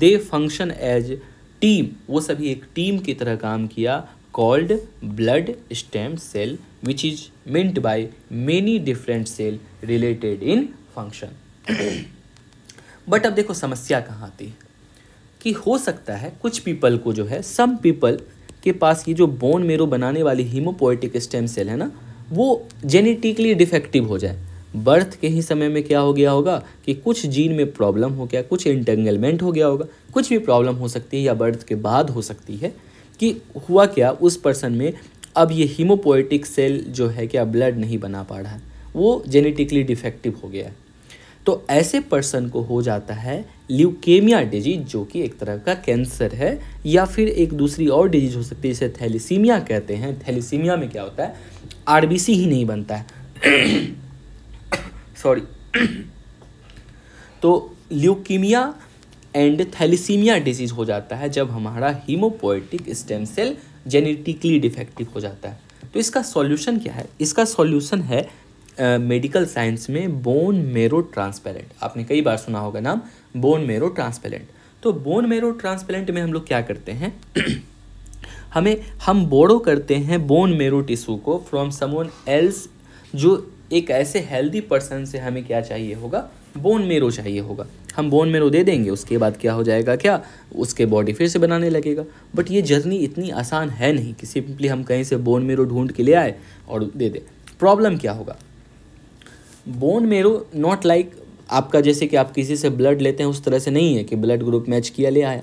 they function as team वो सभी एक टीम की तरह काम किया called blood stem cell which is meant by many different cell related in function but अब देखो समस्या कहाँ आती है कि हो सकता है कुछ पीपल को जो है सम पीपल के पास ये जो बोन मेरो बनाने वाली हीमोपोइटिक स्टेम सेल है ना वो जेनेटिकली डिफेक्टिव हो जाए बर्थ के ही समय में क्या हो गया होगा कि कुछ जीन में प्रॉब्लम हो गया कुछ इंटेंगलमेंट हो गया होगा कुछ भी प्रॉब्लम हो सकती है या बर्थ के बाद हो सकती है कि हुआ क्या उस पर्सन में अब ये हीमोपोइटिक सेल जो है क्या ब्लड नहीं बना पा रहा है वो जेनेटिकली डिफेक्टिव हो गया है तो ऐसे पर्सन को हो जाता है ल्यूकेमिया डिजीज जो कि एक तरह का कैंसर है या फिर एक दूसरी और डिजीज हो सकती है जिसे थैलीसीमिया कहते हैं थैलीसीमिया में क्या होता है आरबीसी ही नहीं बनता है सॉरी तो ल्यूकीमिया एंड थैलीसीमिया डिजीज़ हो जाता है जब हमारा hemopoietic stem cell genetically defective हो जाता है तो इसका सॉल्यूशन क्या है इसका सॉल्यूशन है मेडिकल uh, साइंस में बोन मेरो ट्रांसपेरेंट आपने कई बार सुना होगा नाम बोन मेरो ट्रांसपेरेंट तो बोन मेरो ट्रांसपेरेंट में हम लोग क्या करते हैं हमें हम बोड़ो करते हैं बोन मेरो टिश्यू को फ्रॉम समवन एल्स जो एक ऐसे हेल्दी पर्सन से हमें क्या चाहिए होगा बोन मेरो चाहिए होगा हम बोन मेरो दे देंगे उसके बाद क्या हो जाएगा क्या उसके बॉडी फिर से बनाने लगेगा बट ये जर्नी इतनी आसान है नहीं कि सिंपली हम कहीं से बोन मेरो ढूंढ के ले आए और दे दें प्रॉब्लम क्या होगा बोन मेरो नॉट लाइक आपका जैसे कि आप किसी से ब्लड लेते हैं उस तरह से नहीं है कि ब्लड ग्रुप मैच किया ले आया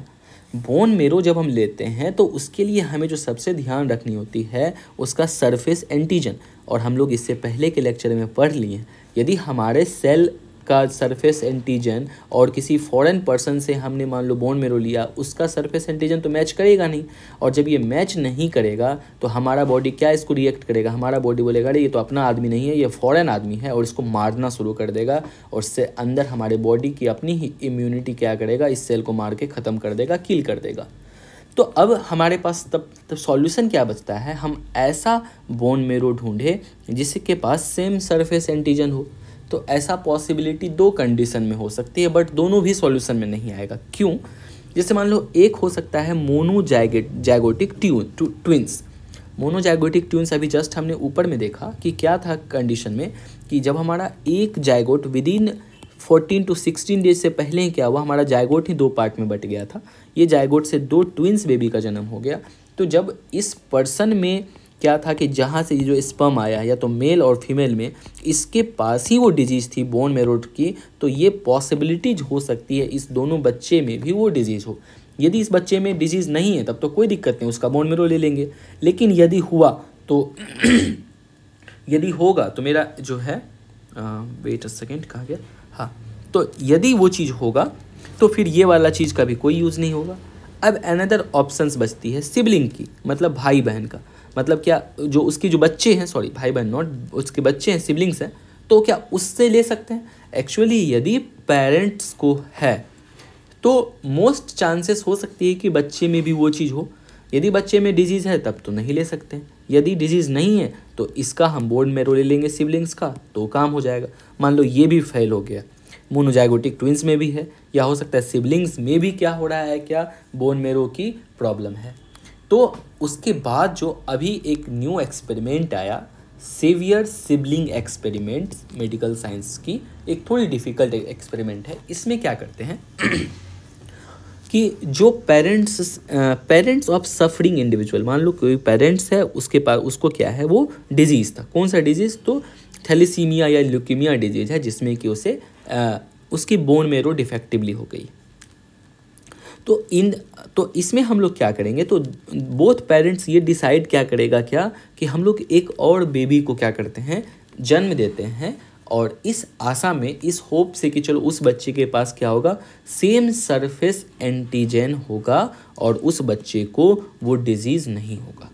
बोन मेरो जब हम लेते हैं तो उसके लिए हमें जो सबसे ध्यान रखनी होती है उसका सरफेस एंटीजन और हम लोग इससे पहले के लेक्चर में पढ़ लिए यदि हमारे सेल का सरफेस एंटीजन और किसी फॉरेन पर्सन से हमने मान लो बोन मेरो लिया उसका सरफेस एंटीजन तो मैच करेगा नहीं और जब ये मैच नहीं करेगा तो हमारा बॉडी क्या इसको रिएक्ट करेगा हमारा बॉडी बोलेगा अरे ये तो अपना आदमी नहीं है ये फॉरेन आदमी है और इसको मारना शुरू कर देगा और इससे अंदर हमारे बॉडी की अपनी ही इम्यूनिटी क्या करेगा इस सेल को मार के ख़त्म कर देगा किल कर देगा तो अब हमारे पास तब तब सॉल्यूशन क्या बचता है हम ऐसा बोन मेरो ढूंढे जिसके पास सेम सरफेस एंटीजन हो तो ऐसा पॉसिबिलिटी दो कंडीशन में हो सकती है बट दोनों भी सॉल्यूशन में नहीं आएगा क्यों जैसे मान लो एक हो सकता है monozygote zygotic twin twins monozygotic twins अभी जस्ट हमने ऊपर में देखा कि क्या था कंडीशन में कि जब हमारा एक zygote within fourteen to sixteen days से पहले ही क्या हुआ हमारा जायगोट ही दो पार्ट में बट गया था ये जाइगोट से दो ट्विंस बेबी का जन्म हो गया तो जब इस पर्सन में क्या था कि जहाँ से ये जो स्पर्म आया या तो मेल और फीमेल में इसके पास ही वो डिजीज़ थी बोन मेरोड की तो ये पॉसिबिलिटीज हो सकती है इस दोनों बच्चे में भी वो डिजीज़ हो यदि इस बच्चे में डिजीज़ नहीं है तब तो कोई दिक्कत नहीं उसका बोन मेरो ले लेंगे लेकिन यदि हुआ तो यदि होगा तो मेरा जो है वेट अ सेकेंड कहा गया हाँ तो यदि वो चीज़ होगा तो फिर ये वाला चीज़ का भी कोई यूज़ नहीं होगा अब अनदर ऑप्शंस बचती है सिबलिंग की मतलब भाई बहन का मतलब क्या जो उसकी जो बच्चे हैं सॉरी भाई बहन नॉट उसके बच्चे हैं सिबलिंग्स हैं तो क्या उससे ले सकते हैं एक्चुअली यदि पेरेंट्स को है तो मोस्ट चांसेस हो सकती है कि बच्चे में भी वो चीज़ हो यदि बच्चे में डिजीज़ है तब तो नहीं ले सकते यदि डिजीज़ नहीं है तो इसका हम बोर्ड में रो ले लेंगे सिबलिंग्स का तो काम हो जाएगा मान लो ये भी फेल हो गया मोनोजाइगोटिक ट्विंस में भी है या हो सकता है सिबलिंग्स में भी क्या हो रहा है क्या बोन मेरो की प्रॉब्लम है तो उसके बाद जो अभी एक न्यू एक्सपेरिमेंट आया saviour sibling experiment medical science की एक थोड़ी डिफ़िकल्ट एक्सपेरिमेंट है इसमें क्या करते हैं कि जो parents parents of suffering individual मान लो कोई पेरेंट्स है उसके पास उसको क्या है वो डिजीज़ था कौन सा डिजीज़ तो थैलीसीमिया या ल्यूकीमिया डिजीज़ है जिसमें कि उसे आ, उसकी बोन मेरो डिफेक्टिवली हो गई तो इन तो इसमें हम लोग क्या करेंगे तो बोथ पेरेंट्स ये डिसाइड क्या करेगा क्या कि हम लोग एक और बेबी को क्या करते हैं जन्म देते हैं और इस आशा में इस होप से कि चलो उस बच्चे के पास क्या होगा सेम सरफेस एंटीजन होगा और उस बच्चे को वो डिजीज़ नहीं होगा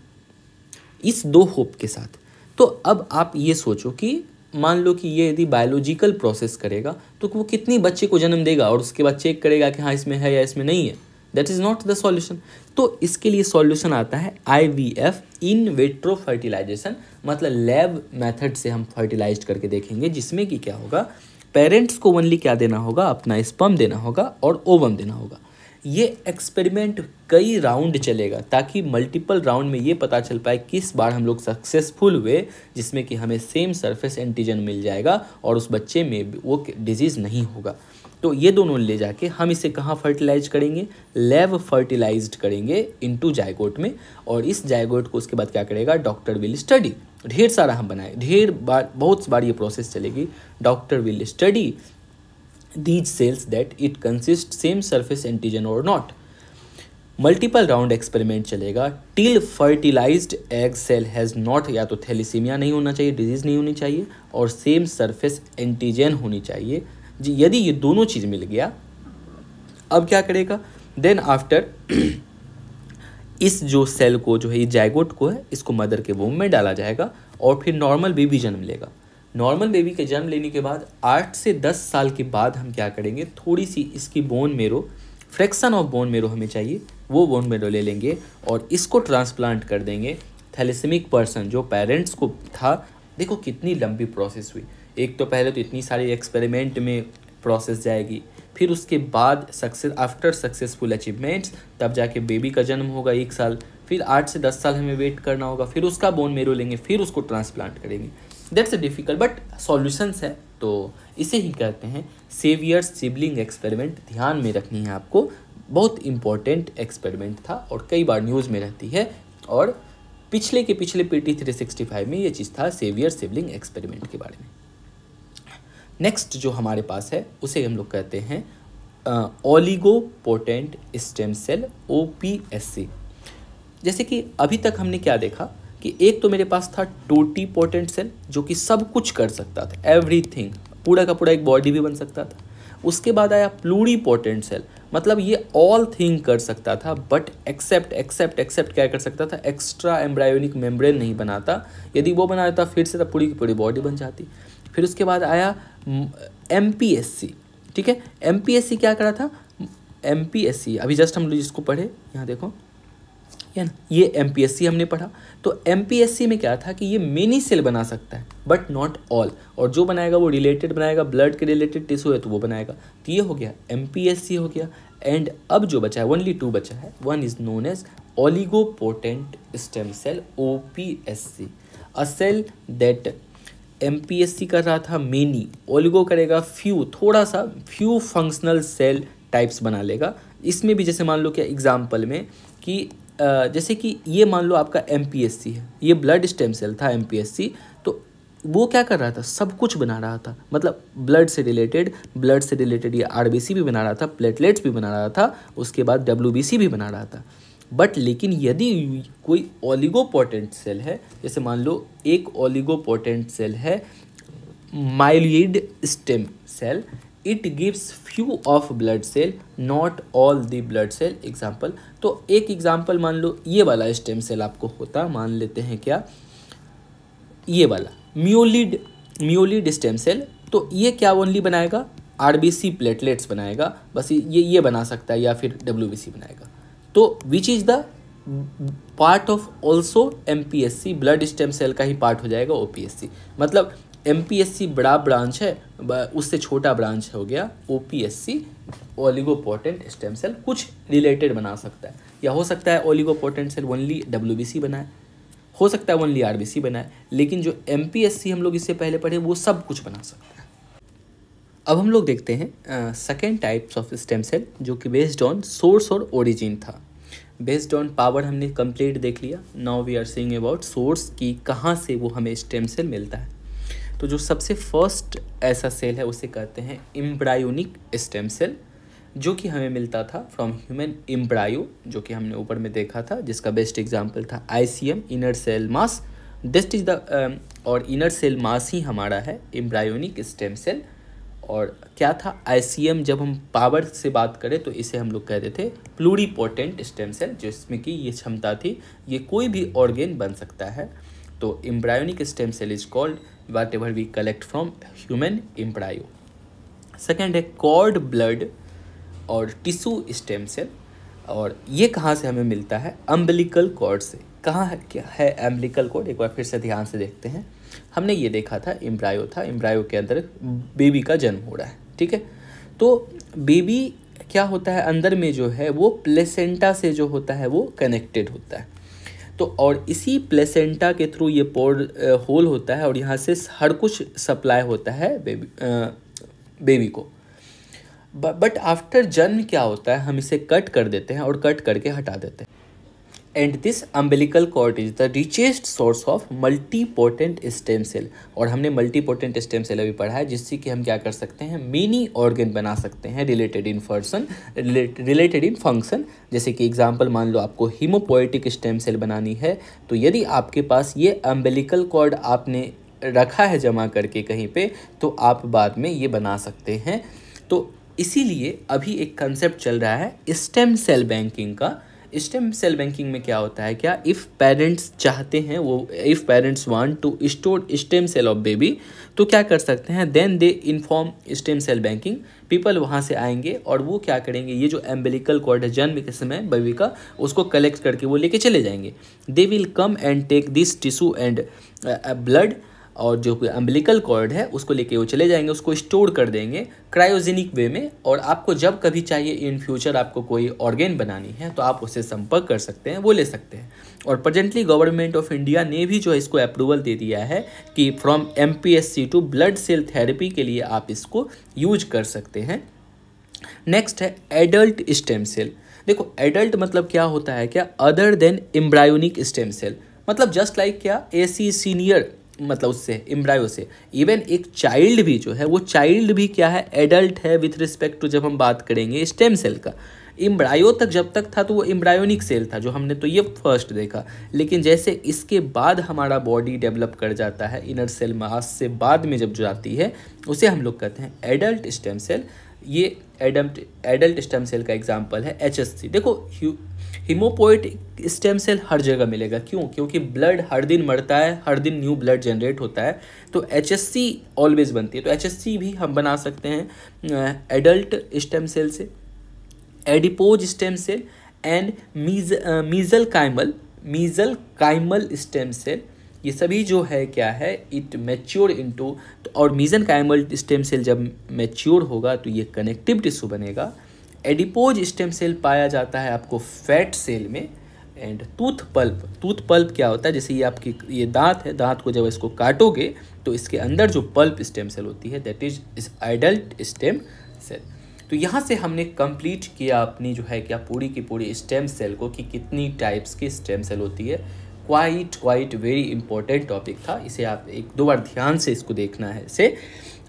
इस दो होप के साथ तो अब आप ये सोचो कि मान लो कि ये यदि बायोलॉजिकल प्रोसेस करेगा तो वो कितनी बच्चे को जन्म देगा और उसके बाद चेक करेगा कि हाँ इसमें है या इसमें नहीं है that is not the solution तो इसके लिए सॉल्यूशन आता है I V F in vitro fertilisation मतलब लैब मेथड से हम फर्टिलाइज करके देखेंगे जिसमें कि क्या होगा पेरेंट्स को ओनली क्या देना होगा अपना स्पम देना होगा और ओवम देना होगा ये एक्सपेरिमेंट कई राउंड चलेगा ताकि मल्टीपल राउंड में ये पता चल पाए किस बार हम लोग सक्सेसफुल हुए जिसमें कि हमें सेम सरफेस एंटीजन मिल जाएगा और उस बच्चे में वो डिजीज़ नहीं होगा तो ये दोनों ले जाके हम इसे कहाँ फर्टिलाइज करेंगे लैब फर्टिलाइज्ड करेंगे इनटू जायगोट में और इस जायगोट को उसके बाद क्या करेगा डॉक्टर विल स्टडी ढेर सारा हम बनाए ढेर बार बहुत बार ये प्रोसेस चलेगी doctor will study these cells that it consist same surface antigen और नॉट मल्टीपल राउंड एक्सपेरिमेंट चलेगा till fertilise egg cell has not या तो थैलीसीमिया नहीं होना चाहिए डिजीज़ नहीं होनी चाहिए और सेम सर्फेस एंटीजन होनी चाहिए जी यदि ये दोनों चीज़ मिल गया अब क्या करेगा देन आफ्टर इस जो सेल को जो है ये जैगोट को है इसको मदर के वोम में डाला जाएगा और फिर नॉर्मल बेबी जन्म लेगा नॉर्मल बेबी के जन्म लेने के बाद आठ से दस साल के बाद हम क्या करेंगे थोड़ी सी इसकी bone marrow fraction of bone marrow हमें चाहिए वो बोन मेरो ले लेंगे और इसको ट्रांसप्लांट कर देंगे थैलेसमिक पर्सन जो पेरेंट्स को था देखो कितनी लंबी प्रोसेस हुई एक तो पहले तो इतनी सारी एक्सपेरिमेंट में प्रोसेस जाएगी फिर उसके बाद सक्सेस आफ्टर सक्सेसफुल अचीवमेंट्स तब जाके बेबी का जन्म होगा एक साल फिर आठ से दस साल हमें वेट करना होगा फिर उसका बोन मेरो लेंगे फिर उसको ट्रांसप्लांट करेंगे that's a difficult but solutions है तो इसे ही कहते हैं सेवियर सिबलिंग एक्सपेरिमेंट ध्यान में रखनी है आपको बहुत इंपॉर्टेंट एक्सपेरिमेंट था और कई बार न्यूज़ में रहती है और पिछले के पिछले P T three sixty five में ये चीज़ था सेवियर सिबलिंग एक्सपेरिमेंट के बारे में नेक्स्ट जो हमारे पास है उसे हम लोग कहते हैं ओलिगोपोटेंट स्टेम सेल ओ जैसे कि अभी तक हमने क्या देखा कि एक तो मेरे पास था टोटी पोटेंट सेल जो कि सब कुछ कर सकता था एवरीथिंग पूरा का पूरा एक बॉडी भी बन सकता था उसके बाद आया प्लूरी पोटेंट सेल मतलब ये ऑल थिंग कर सकता था बट एक्सेप्ट एक्सेप्ट एक्सेप्ट क्या कर सकता था एक्स्ट्रा एम्ब्रायोनिक मेम्ब्रेन नहीं बनाता यदि वो बना देता फिर से तो पूरी की पूरी बॉडी बन जाती फिर उसके बाद आया एम ठीक है एम क्या करा था एम अभी जस्ट हम लोग इसको पढ़े यहाँ देखो या ना ये एम हमने पढ़ा तो एम में क्या था कि ये मिनी सेल बना सकता है बट नॉट ऑल और जो बनाएगा वो रिलेटेड बनाएगा ब्लड के रिलेटेड टिश्यू है तो वो बनाएगा तो ये हो गया एम हो गया एंड अब जो बचा है ओनली टू बचा है one is known as oligopotent stem cell O P S C a cell that M कर रहा था मेनी ओलिगो करेगा फ्यू थोड़ा सा फ्यू फंक्शनल सेल टाइप्स बना लेगा इसमें भी जैसे मान लो कि एग्जाम्पल में कि जैसे कि ये मान लो आपका एम है ये ब्लड स्टेम सेल था एम तो वो क्या कर रहा था सब कुछ बना रहा था मतलब ब्लड से रिलेटेड ब्लड से रिलेटेड ये आर भी बना रहा था प्लेटलेट्स भी बना रहा था उसके बाद डब्ल्यू भी बना रहा था बट लेकिन यदि कोई ओलिगोपोटेंट सेल है जैसे मान लो एक ओलिगोपोटेंट सेल है myeloid stem cell it gives few of blood cell not all the blood cell example तो एक एग्जाम्पल मान लो ये वाला स्टेम सेल आपको होता मान लेते हैं क्या ये वाला म्योलिड म्योलिड स्टेम सेल तो ये क्या ओनली बनाएगा आर प्लेटलेट्स बनाएगा बस ये ये बना सकता है या फिर डब्ल्यू बनाएगा तो which is the part of also M P S C blood stem cell का ही पार्ट हो जाएगा ओ पी एस सी मतलब एम पी एस सी बड़ा ब्रांच है उससे छोटा ब्रांच हो गया O P S C oligopotent stem cell कुछ रिलेटेड बना सकता है या हो सकता है oligopotent cell only W B C बनाए हो सकता है ओनली आर बी सी बनाए लेकिन जो एम पी एस सी हम लोग इससे पहले पढ़े वो सब कुछ बना सकता है अब हम लोग देखते हैं second types of stem cell जो कि बेस्ड ऑन सोर्स और ओरिजिन था बेस्ड ऑन पावर हमने कंप्लीट देख लिया now we are seeing about source कि कहाँ से वो हमें स्टेम सेल मिलता है तो जो सबसे फर्स्ट ऐसा सेल है उसे कहते हैं इम्ब्रायोनिक स्टेम सेल जो कि हमें मिलता था फ्रॉम ह्यूमन इम्ब्रायो जो कि हमने ऊपर में देखा था जिसका बेस्ट एग्जाम्पल था M inner cell mass this is the और इनर सेल मास ही हमारा है इम्ब्रायोनिक स्टेम सेल और क्या था आई जब हम पावर से बात करें तो इसे हम लोग कहते थे प्लूरीपोर्टेंट स्टेम सेल जिसमें कि ये क्षमता थी ये कोई भी ऑर्गेन बन सकता है तो embryonic stem cell is called whatever we collect from human embryo second है कॉर्ड ब्लड और टिशू स्टेम सेल और ये कहाँ से हमें मिलता है अम्बलिकल कॉर्ड से कहाँ है क्या है एम्बलिकल कॉर्ड एक बार फिर से ध्यान से देखते हैं हमने ये देखा था इम्ब्रायो था इम्ब्रायो के अंदर बेबी का जन्म हो रहा है ठीक है तो बेबी क्या होता है अंदर में जो है वो प्लेसेंटा से जो होता है वो कनेक्टेड होता है तो और इसी प्लेसेंटा के थ्रू ये पोर होल होता है और यहाँ से हर कुछ सप्लाई होता है बेबी आ, बेबी को बट आफ्टर जन्म क्या होता है हम इसे कट कर देते हैं और कट करके हटा देते हैं and this umbilical cord is the richest source of multipotent stem cell और हमने मल्टीपोर्टेंट स्टेम सेल अभी पढ़ा है जिससे कि हम क्या कर सकते हैं मिनी ऑर्गेन बना सकते हैं related in function related in function जैसे कि एग्जाम्पल मान लो आपको हीमोपोइटिक स्टेम सेल बनानी है तो यदि आपके पास ये अम्बेलिकल कॉर्ड आपने रखा है जमा करके कहीं पे तो आप बाद में ये बना सकते हैं तो इसीलिए अभी एक कंसेप्ट चल रहा है स्टेम सेल बैंकिंग का स्टेम सेल बैंकिंग में क्या होता है क्या इफ़ पेरेंट्स चाहते हैं वो if parents want to store stem cell of baby तो क्या कर सकते हैं then they inform stem cell banking people वहाँ से आएंगे और वो क्या करेंगे ये जो एम्बेलिकल कॉर्ड है जन्म के समय बेबी का उसको कलेक्ट करके वो लेके चले जाएंगे they will come and take this tissue and blood और जो कोई अम्बिलिकल कॉर्ड है उसको लेके वो चले जाएंगे उसको स्टोर कर देंगे क्रायोजेनिक वे में और आपको जब कभी चाहिए इन फ्यूचर आपको कोई ऑर्गेन बनानी है तो आप उससे संपर्क कर सकते हैं वो ले सकते हैं और प्रजेंटली गवर्नमेंट ऑफ इंडिया ने भी जो है इसको अप्रूवल दे दिया है कि from M to blood cell therapy के लिए आप इसको यूज कर सकते हैं नेक्स्ट है एडल्ट स्टेम सेल देखो एडल्ट मतलब क्या होता है क्या other than embryonic stem cell मतलब जस्ट लाइक like क्या ए सी सीनियर मतलब उससे इम्ब्रायो से इवन एक चाइल्ड भी जो है वो चाइल्ड भी क्या है एडल्ट है विथ रिस्पेक्ट टू जब हम बात करेंगे स्टेम सेल का इम्ब्रायो तक जब तक था तो वो इम्ब्रायोनिक सेल था जो हमने तो ये फर्स्ट देखा लेकिन जैसे इसके बाद हमारा बॉडी डेवलप कर जाता है इनर सेल मास से बाद में जब जाती है उसे हम लोग कहते हैं एडल्ट स्टेम सेल ये एडल्ट एडल्ट स्टेम सेल का एग्जाम्पल है एच देखो हिमोपोइट स्टेम सेल हर जगह मिलेगा क्यों क्योंकि ब्लड हर दिन मरता है हर दिन न्यू ब्लड जनरेट होता है तो एच ऑलवेज बनती है तो एच भी हम बना सकते हैं एडल्ट स्टेम सेल से adipose stem cell and mes mesenchymal mesenchymal stem cell ये सभी जो है क्या है इट मेच्योर इनटू और मीजन काइमल स्टेम सेल जब मेच्योर होगा तो ये कनेक्टिव टिश्यू बनेगा एडिपोज स्टेम सेल पाया जाता है आपको फैट सेल में and tooth pulp tooth pulp क्या होता है जैसे ये आपकी ये दांत है दांत को जब इसको काटोगे तो इसके अंदर जो पल्प स्टेम सेल होती है दैट इज इस एडल्ट स्टेम सेल तो यहाँ से हमने कंप्लीट किया अपनी जो है क्या पूरी की पूरी स्टेम सेल को कि कितनी टाइप्स की स्टेम सेल होती है quite quite very important topic था इसे आप एक दो बार ध्यान से इसको देखना है इसे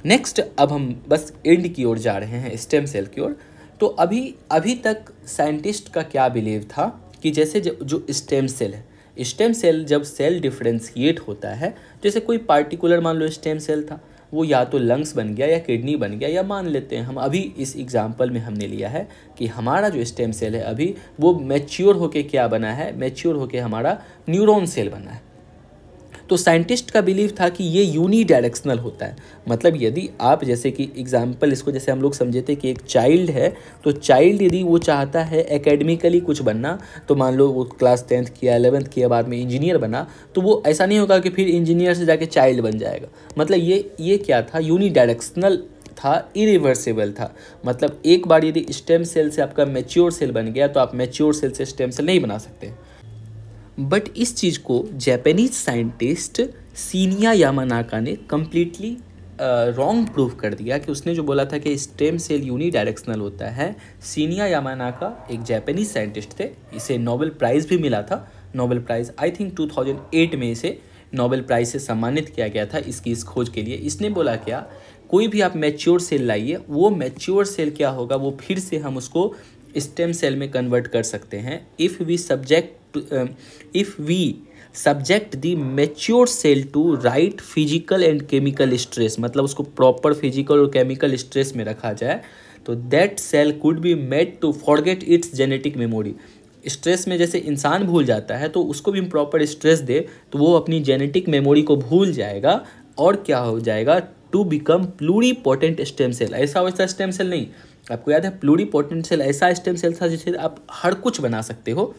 नेक्स्ट अब हम बस एंड की ओर जा रहे हैं स्टेम सेल की ओर तो अभी अभी तक साइंटिस्ट का क्या बिलीव था कि जैसे जो स्टेम सेल है स्टेम सेल जब सेल डिफ्रेंशिएट होता है जैसे कोई पार्टिकुलर मान लो स्टेम सेल था वो या तो लंग्स बन गया या किडनी बन गया या मान लेते हैं हम अभी इस एग्ज़ाम्पल में हमने लिया है कि हमारा जो स्टेम सेल है अभी वो मैच्योर होके क्या बना है मैच्योर होके हमारा न्यूरॉन सेल बना है तो साइंटिस्ट का बिलीव था कि ये यूनी डायरेक्शनल होता है मतलब यदि आप जैसे कि एग्जाम्पल इसको जैसे हम लोग समझे थे कि एक चाइल्ड है तो चाइल्ड यदि वो चाहता है एकेडमिकली कुछ बनना तो मान लो वो क्लास टेंथ किया एलेवेंथ किया बाद में इंजीनियर बना तो वो ऐसा नहीं होगा कि फिर इंजीनियर से जाके चाइल्ड बन जाएगा मतलब ये ये क्या था यूनी डायरेक्शनल था इरिवर्सिबल था मतलब एक बार यदि स्टेम सेल से आपका मेच्योर सेल बन गया तो आप मेच्योर सेल से स्टेम सेल नहीं बना सकते बट इस चीज़ को जैपनीज साइंटिस्ट सीनिया यामानाका ने कम्प्लीटली रॉन्ग प्रूव कर दिया कि उसने जो बोला था कि स्टेम सेल यूनी डायरेक्शनल होता है सीनिया यामानाका एक जैपनीज साइंटिस्ट थे इसे नोबेल प्राइज़ भी मिला था नोबेल प्राइज़ आई थिंक 2008 में इसे नोबेल प्राइज़ से सम्मानित किया गया था इसकी इस खोज के लिए इसने बोला क्या कोई भी आप मैच्योर सेल लाइए वो मैच्योर सेल क्या होगा वो फिर से हम उसको स्टेम सेल में कन्वर्ट कर सकते हैं if we subject if we subject the mature cell to right physical and chemical stress मतलब उसको प्रॉपर फिजिकल और केमिकल स्ट्रेस में रखा जाए तो that cell could be made to forget its genetic memory stress में जैसे इंसान भूल जाता है तो उसको भी हम प्रॉपर स्ट्रेस दे तो वो अपनी जेनेटिक मेमोरी को भूल जाएगा और क्या हो जाएगा to become pluripotent stem cell ऐसा वैसा स्टेम सेल नहीं आपको याद है प्लूरी पोटेंट सेल ऐसा स्टेम सेल था जिसे आप हर कुछ बना सकते हो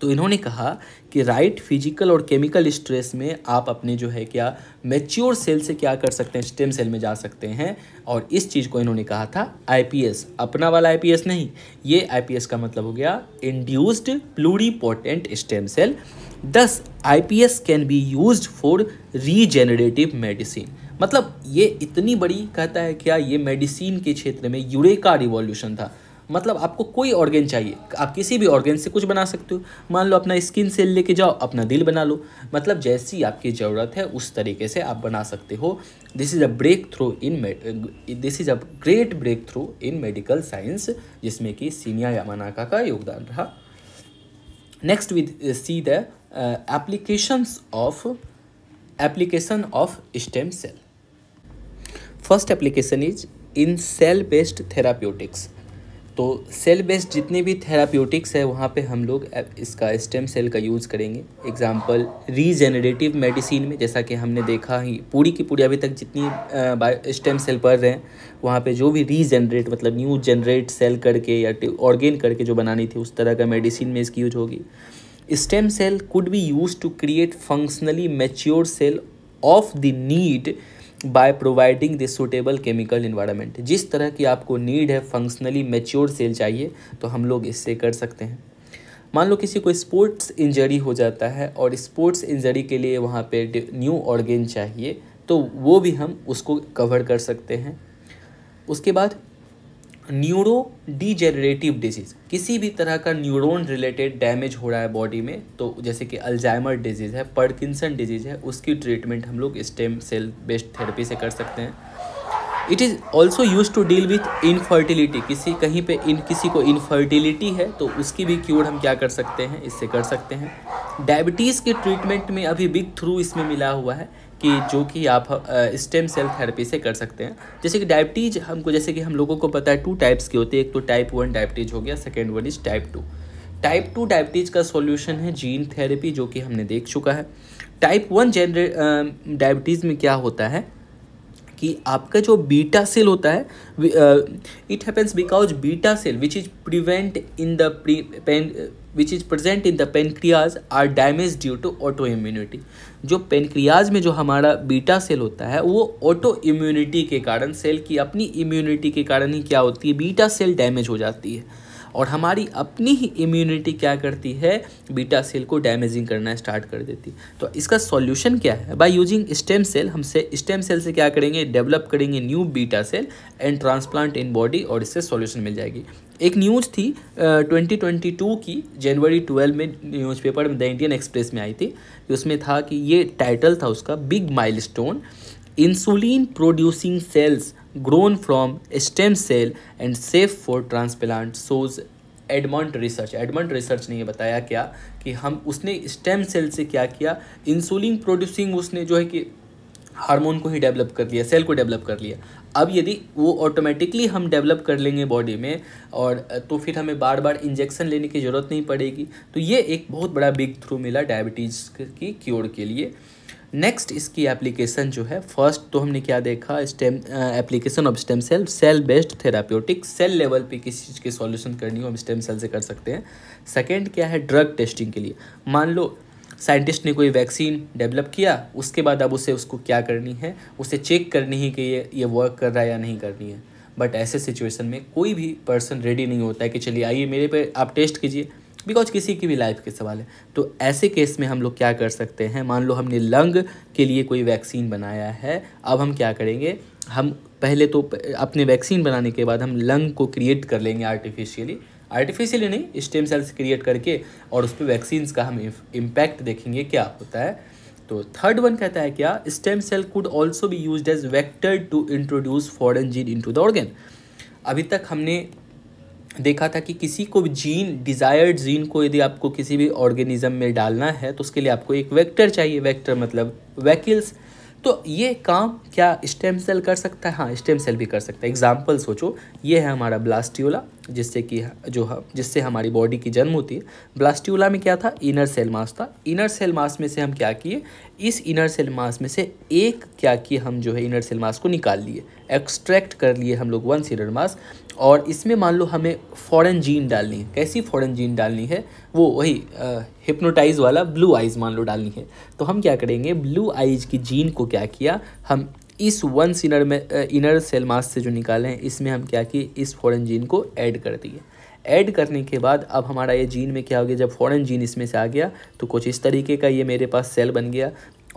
तो इन्होंने कहा कि राइट फिजिकल और केमिकल स्ट्रेस में आप अपने जो है क्या मेच्योर सेल से क्या कर सकते हैं स्टेम सेल में जा सकते हैं और इस चीज़ को इन्होंने कहा था आईपीएस अपना वाला आईपीएस नहीं ये आईपीएस का मतलब हो गया induced pluripotent stem cell thus IPS can be use for regenerative medicine मतलब ये इतनी बड़ी कहता है क्या ये मेडिसिन के क्षेत्र में यूरेका रिवॉल्यूशन था मतलब आपको कोई ऑर्गेन चाहिए आप किसी भी ऑर्गेन से कुछ बना सकते हो मान लो अपना स्किन सेल लेके जाओ अपना दिल बना लो मतलब जैसी आपकी ज़रूरत है उस तरीके से आप बना सकते हो this is a breakthrough in this is a great breakthrough in medical science जिसमें कि सीनिया यामानाका का योगदान रहा next with see the applications of application of stem cell first application is in cell based therapeutics तो cell based जितनी भी therapeutics है वहाँ पे हम लोग इसका स्टेम सेल का यूज़ करेंगे एग्जांपल रीजेनरेटिव मेडिसिन में जैसा कि हमने देखा ही पूरी की पूरी अभी तक जितनी स्टेम सेल पढ़ रहे हैं वहाँ पे जो भी रीजेनरेट मतलब न्यू जनरेट सेल करके या ऑर्गेन करके जो बनानी थी उस तरह का मेडिसिन में इसकी यूज होगी stem cell could be use to create functionally mature cell of the need by providing this suitable chemical environment जिस तरह की आपको नीड है फंक्शनली मेच्योर सेल चाहिए तो हम लोग इससे कर सकते हैं मान लो किसी को स्पोर्ट्स इंजरी हो जाता है और स्पोर्ट्स इंजरी के लिए वहाँ पे न्यू ऑर्गेन चाहिए तो वो भी हम उसको कवर कर सकते हैं उसके बाद न्यूरो डिजेनरेटिव डिजीज़ किसी भी तरह का न्यूरोन रिलेटेड डैमेज हो रहा है बॉडी में तो जैसे कि अल्जाइमर डिजीज़ है पर्किंसन डिजीज़ है उसकी ट्रीटमेंट हम लोग स्टेम सेल बेस्ड थेरेपी से कर सकते हैं it is also use to deal with infertility किसी कहीं पे इन किसी को इनफर्टिलिटी है तो उसकी भी क्योर हम क्या कर सकते हैं इससे कर सकते हैं डायबिटीज़ के ट्रीटमेंट में अभी बिग थ्रू इसमें मिला हुआ है कि जो कि आप स्टेम सेल थेरेपी से कर सकते हैं जैसे कि डायबिटीज़ हमको जैसे कि हम लोगों को पता है टू टाइप्स की होती है एक तो टाइप वन डायबिटीज़ हो गया second one is type two type two diabetes का सॉल्यूशन है जीन थेरेपी जो कि हमने देख चुका है टाइप वन जेनरे डायबिटीज़ में क्या होता है कि आपका जो बीटा सेल होता है it happens because beta cell which is prevent in the pre which is present in the pancreas are damage due to autoimmunity जो पेनक्रियाज में जो हमारा बीटा सेल होता है वो ऑटो इम्यूनिटी के कारण सेल की अपनी इम्यूनिटी के कारण ही क्या होती है बीटा सेल डैमेज हो जाती है और हमारी अपनी ही इम्यूनिटी क्या करती है बीटा सेल को डैमेजिंग करना स्टार्ट कर देती तो इसका सॉल्यूशन क्या है बाय यूजिंग स्टेम सेल हम से स्टेम सेल से क्या करेंगे डेवलप करेंगे new beta cell and transplant in body और इससे सॉल्यूशन मिल जाएगी एक न्यूज़ थी ट्वेंटी ट्वेंटी टू की जनवरी ट्वेल्व में न्यूज़पेपर में द इंडियन एक्सप्रेस में आई थी उसमें था कि ये टाइटल था उसका big milestone insulin producing cells grown from stem cell and safe for transplant shows Edmonton research Edmonton research ने ये बताया क्या कि हम उसने स्टेम सेल से क्या किया इंसुलिन प्रोड्यूसिंग उसने जो है कि हार्मोन को ही डेवलप कर लिया सेल को डेवलप कर लिया अब यदि वो ऑटोमेटिकली हम डेवलप कर लेंगे बॉडी में और तो फिर हमें बार बार इंजेक्शन लेने की ज़रूरत नहीं पड़ेगी तो ये एक बहुत बड़ा बिग थ्रू मिला डायबिटीज़ की क्योर के लिए नेक्स्ट इसकी एप्लीकेशन जो है फर्स्ट तो हमने क्या देखा stem application of stem cell cell based therapeutic cell level पे किसी चीज़ की सॉल्यूशन करनी हो हम स्टेम सेल से कर सकते हैं सेकेंड क्या है ड्रग टेस्टिंग के लिए मान लो साइंटिस्ट ने कोई वैक्सीन डेवलप किया उसके बाद अब उसे उसको क्या करनी है उसे चेक करनी है कि ये ये वर्क कर रहा है या नहीं करनी है बट ऐसे सिचुएशन में कोई भी पर्सन रेडी नहीं होता है कि चलिए आइए मेरे पे आप टेस्ट कीजिए बिकॉज किसी की भी लाइफ के सवाल है तो ऐसे केस में हम लोग क्या कर सकते हैं मान लो हमने लंग के लिए कोई वैक्सीन बनाया है अब हम क्या करेंगे हम पहले तो अपने वैक्सीन बनाने के बाद हम लंग को क्रिएट कर लेंगे आर्टिफिशियली आर्टिफिशियली नहीं स्टेम सेल्स क्रिएट करके और उस पर वैक्सीन का हम इम्पैक्ट देखेंगे क्या होता है तो थर्ड वन कहता है क्या stem cell could also be use as vector to introduce foreign gene into the organ अभी तक हमने देखा था कि किसी को जीन डिज़ायर्ड जीन को यदि आपको किसी भी ऑर्गेनिज्म में डालना है तो उसके लिए आपको एक वेक्टर चाहिए वेक्टर मतलब वैकिल्स तो ये काम क्या स्टेम सेल कर सकता है हाँ स्टेम सेल भी कर सकता है एग्जाम्पल सोचो ये है हमारा ब्लास्टियोला जिससे कि जो हम जिससे हमारी बॉडी की जन्म होती है ब्लास्टियोला में क्या था इनर सेल मास था इनर सेल मास में से हम क्या किए इस इनर सेल मास में से एक क्या किए हम जो है इनर सेल मास को निकाल लिए एक्सट्रैक्ट कर लिए हम लोग वन सीनर मास और इसमें मान लो हमें फ़ॉरन जीन डालनी है कैसी फ़ॉरन जीन डालनी है वो वही हिप्नोटाइज वाला ब्लू आइज़ मान लो डालनी है तो हम क्या करेंगे ब्लू आइज की जीन को क्या किया हम इस वंस इनर में इनर सेल मास से जो निकाले हैं इसमें हम क्या किए इस फॉरन जीन को ऐड कर दिए ऐड करने के बाद अब हमारा ये जीन में क्या हो गया जब फ़ॉरन जीन इसमें से आ गया तो कुछ इस तरीके का ये मेरे पास सेल बन गया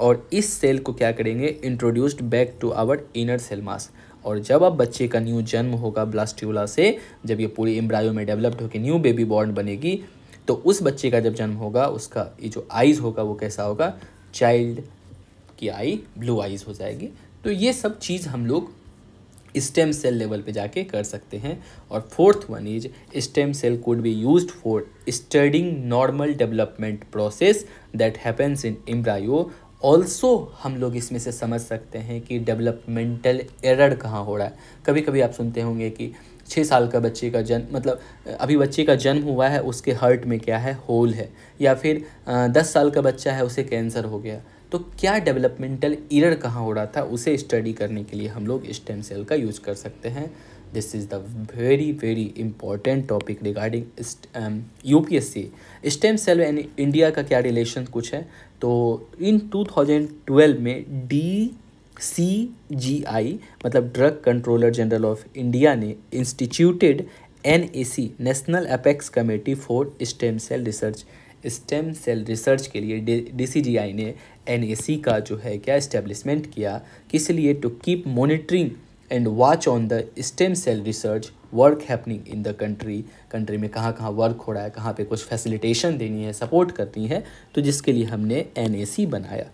और इस सेल को क्या करेंगे introduced back to our inner cell mass और जब अब बच्चे का न्यू जन्म होगा ब्लास्ट्यूला से जब ये पूरी इम्ब्रायो में डेवलप्ड होकर न्यू बेबी बॉर्न बनेगी तो उस बच्चे का जब जन्म होगा उसका ये जो आइज़ होगा वो कैसा होगा चाइल्ड की आई ब्लू आइज़ हो जाएगी तो ये सब चीज़ हम लोग स्टेम सेल लेवल पे जाके कर सकते हैं और fourth one is stem cell could be use for studying normal development process that happens in embryo also हम लोग इसमें से समझ सकते हैं कि डेवलपमेंटल एरर कहाँ हो रहा है कभी कभी आप सुनते होंगे कि छः साल का बच्चे का जन्म मतलब अभी बच्चे का जन्म हुआ है उसके हर्ट में क्या है होल है या फिर दस साल का बच्चा है उसे कैंसर हो गया तो क्या डेवलपमेंटल इरर कहाँ हो रहा था उसे स्टडी करने के लिए हम लोग स्टेम सेल का यूज़ कर सकते हैं this is the very very important topic regarding U P S C stem cell and India का क्या रिलेशन कुछ है तो इन 2012 में डी सी जी आई मतलब drug controller general of India ने instituted N A C national apex committee for stem cell research stem cell research के लिए डी सी जी आई ने एन ए सी का जो है क्या इस्टेब्लिशमेंट किया किस लिए to keep monitoring and watch on the stem cell research work happening in the country country में कहाँ कहाँ वर्क हो रहा है कहाँ पे कुछ फैसिलिटेशन देनी है सपोर्ट करनी है तो जिसके लिए हमने एन बनाया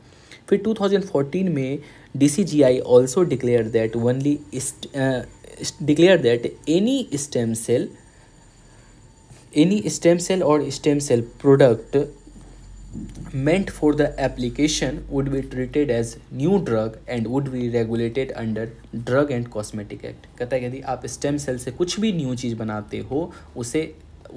फिर 2014 में D C G I also declare that only declare that any stem cell any stem cell और stem cell product meant for the application would be treated as new drug and would be regulated under drug and cosmetic act कहता है यदि आप stem cell से कुछ भी new चीज़ बनाते हो उसे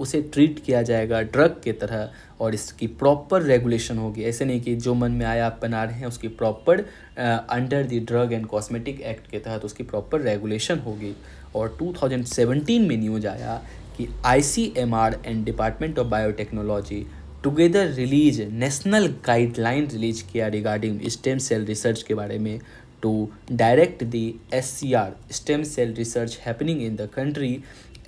उसे ट्रीट किया जाएगा ड्रग के तरह और इसकी प्रॉपर रेगुलेशन होगी ऐसे नहीं कि जो मन में आया आप बना रहे हैं उसकी proper under the drug and cosmetic act के तहत तो उसकी प्रॉपर रेगुलेशन होगी और 2017 में न्यूज आया कि I and department of biotechnology together release national guideline release किया रिगार्डिंग स्टेम सेल रिसर्च के बारे में to direct the S C R stem cell research happening in the country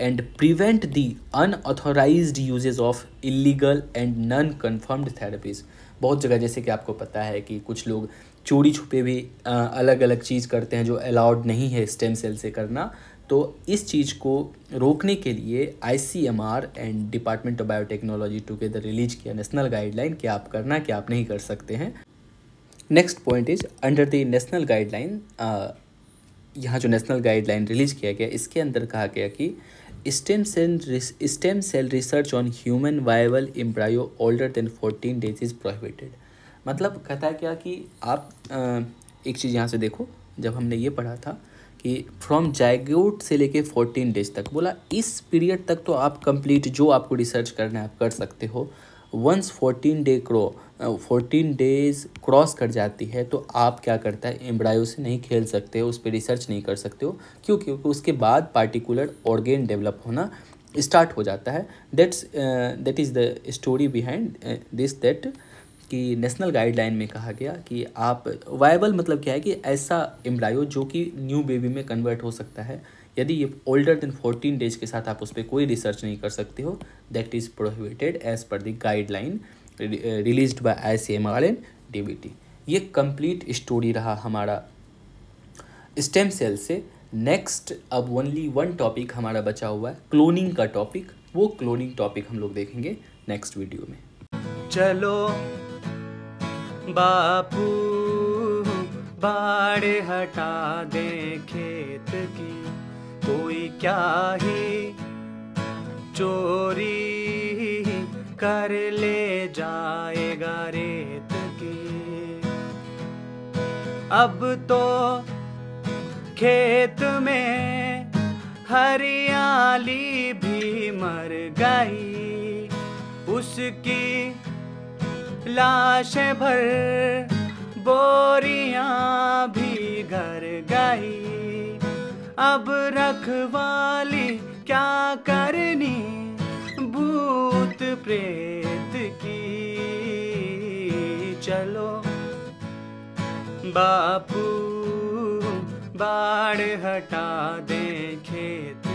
and prevent the unauthorise usages of illegal and non confirmed therapies बहुत जगह जैसे कि आपको पता है कि कुछ लोग चोरी छुपे भी अलग अलग चीज़ करते हैं जो अलाउड नहीं है स्टेम सेल से करना तो इस चीज़ को रोकने के लिए I and department of biotechnology together release किया नेशनल गाइडलाइन कि आप करना क्या आप नहीं कर सकते हैं next point is under the national guideline यहाँ जो नेशनल गाइडलाइन रिलीज किया गया इसके अंदर कहा गया कि stem cell stem cell research on human viable embryo older than fourteen days is prohibited मतलब कहता है क्या कि आप आ, एक चीज़ यहाँ से देखो जब हमने ये पढ़ा था कि फ्रॉम जैगोट से लेके 14 डेज तक बोला इस पीरियड तक तो आप कंप्लीट जो आपको रिसर्च करना है आप कर सकते हो once fourteen day cross fourteen days cross कर जाती है तो आप क्या करता है एम्ब्रायो से नहीं खेल सकते हो उस पर रिसर्च नहीं कर सकते हो क्यों क्योंकि उसके बाद पार्टिकुलर ऑर्गेन डेवलप होना स्टार्ट हो जाता है that's that is the story behind this that कि नेशनल गाइडलाइन में कहा गया कि आप वायबल मतलब क्या है कि ऐसा एम्ब्रायो जो कि न्यू बेबी में कन्वर्ट हो सकता है यदि ये ओल्डर देन फोर्टीन डेज के साथ आप उस पर कोई रिसर्च नहीं कर सकते हो that is prohibited as per the guideline release by I C M R and D B T ये कंप्लीट स्टोरी रहा हमारा स्टेम सेल से नेक्स्ट अब ओनली वन टॉपिक हमारा बचा हुआ है क्लोनिंग का टॉपिक वो क्लोनिंग टॉपिक हम लोग देखेंगे नेक्स्ट वीडियो में चलो बापू बाढ़ हटा दे खेत की कोई क्या ही चोरी कर ले जाएगा रेत की अब तो खेत में हरियाली भी मर गई उसकी लाशें भर बोरियां भी घर गई अब रखवाली क्या करनी भूत प्रेत की चलो बापू बाढ़ हटा दे खेत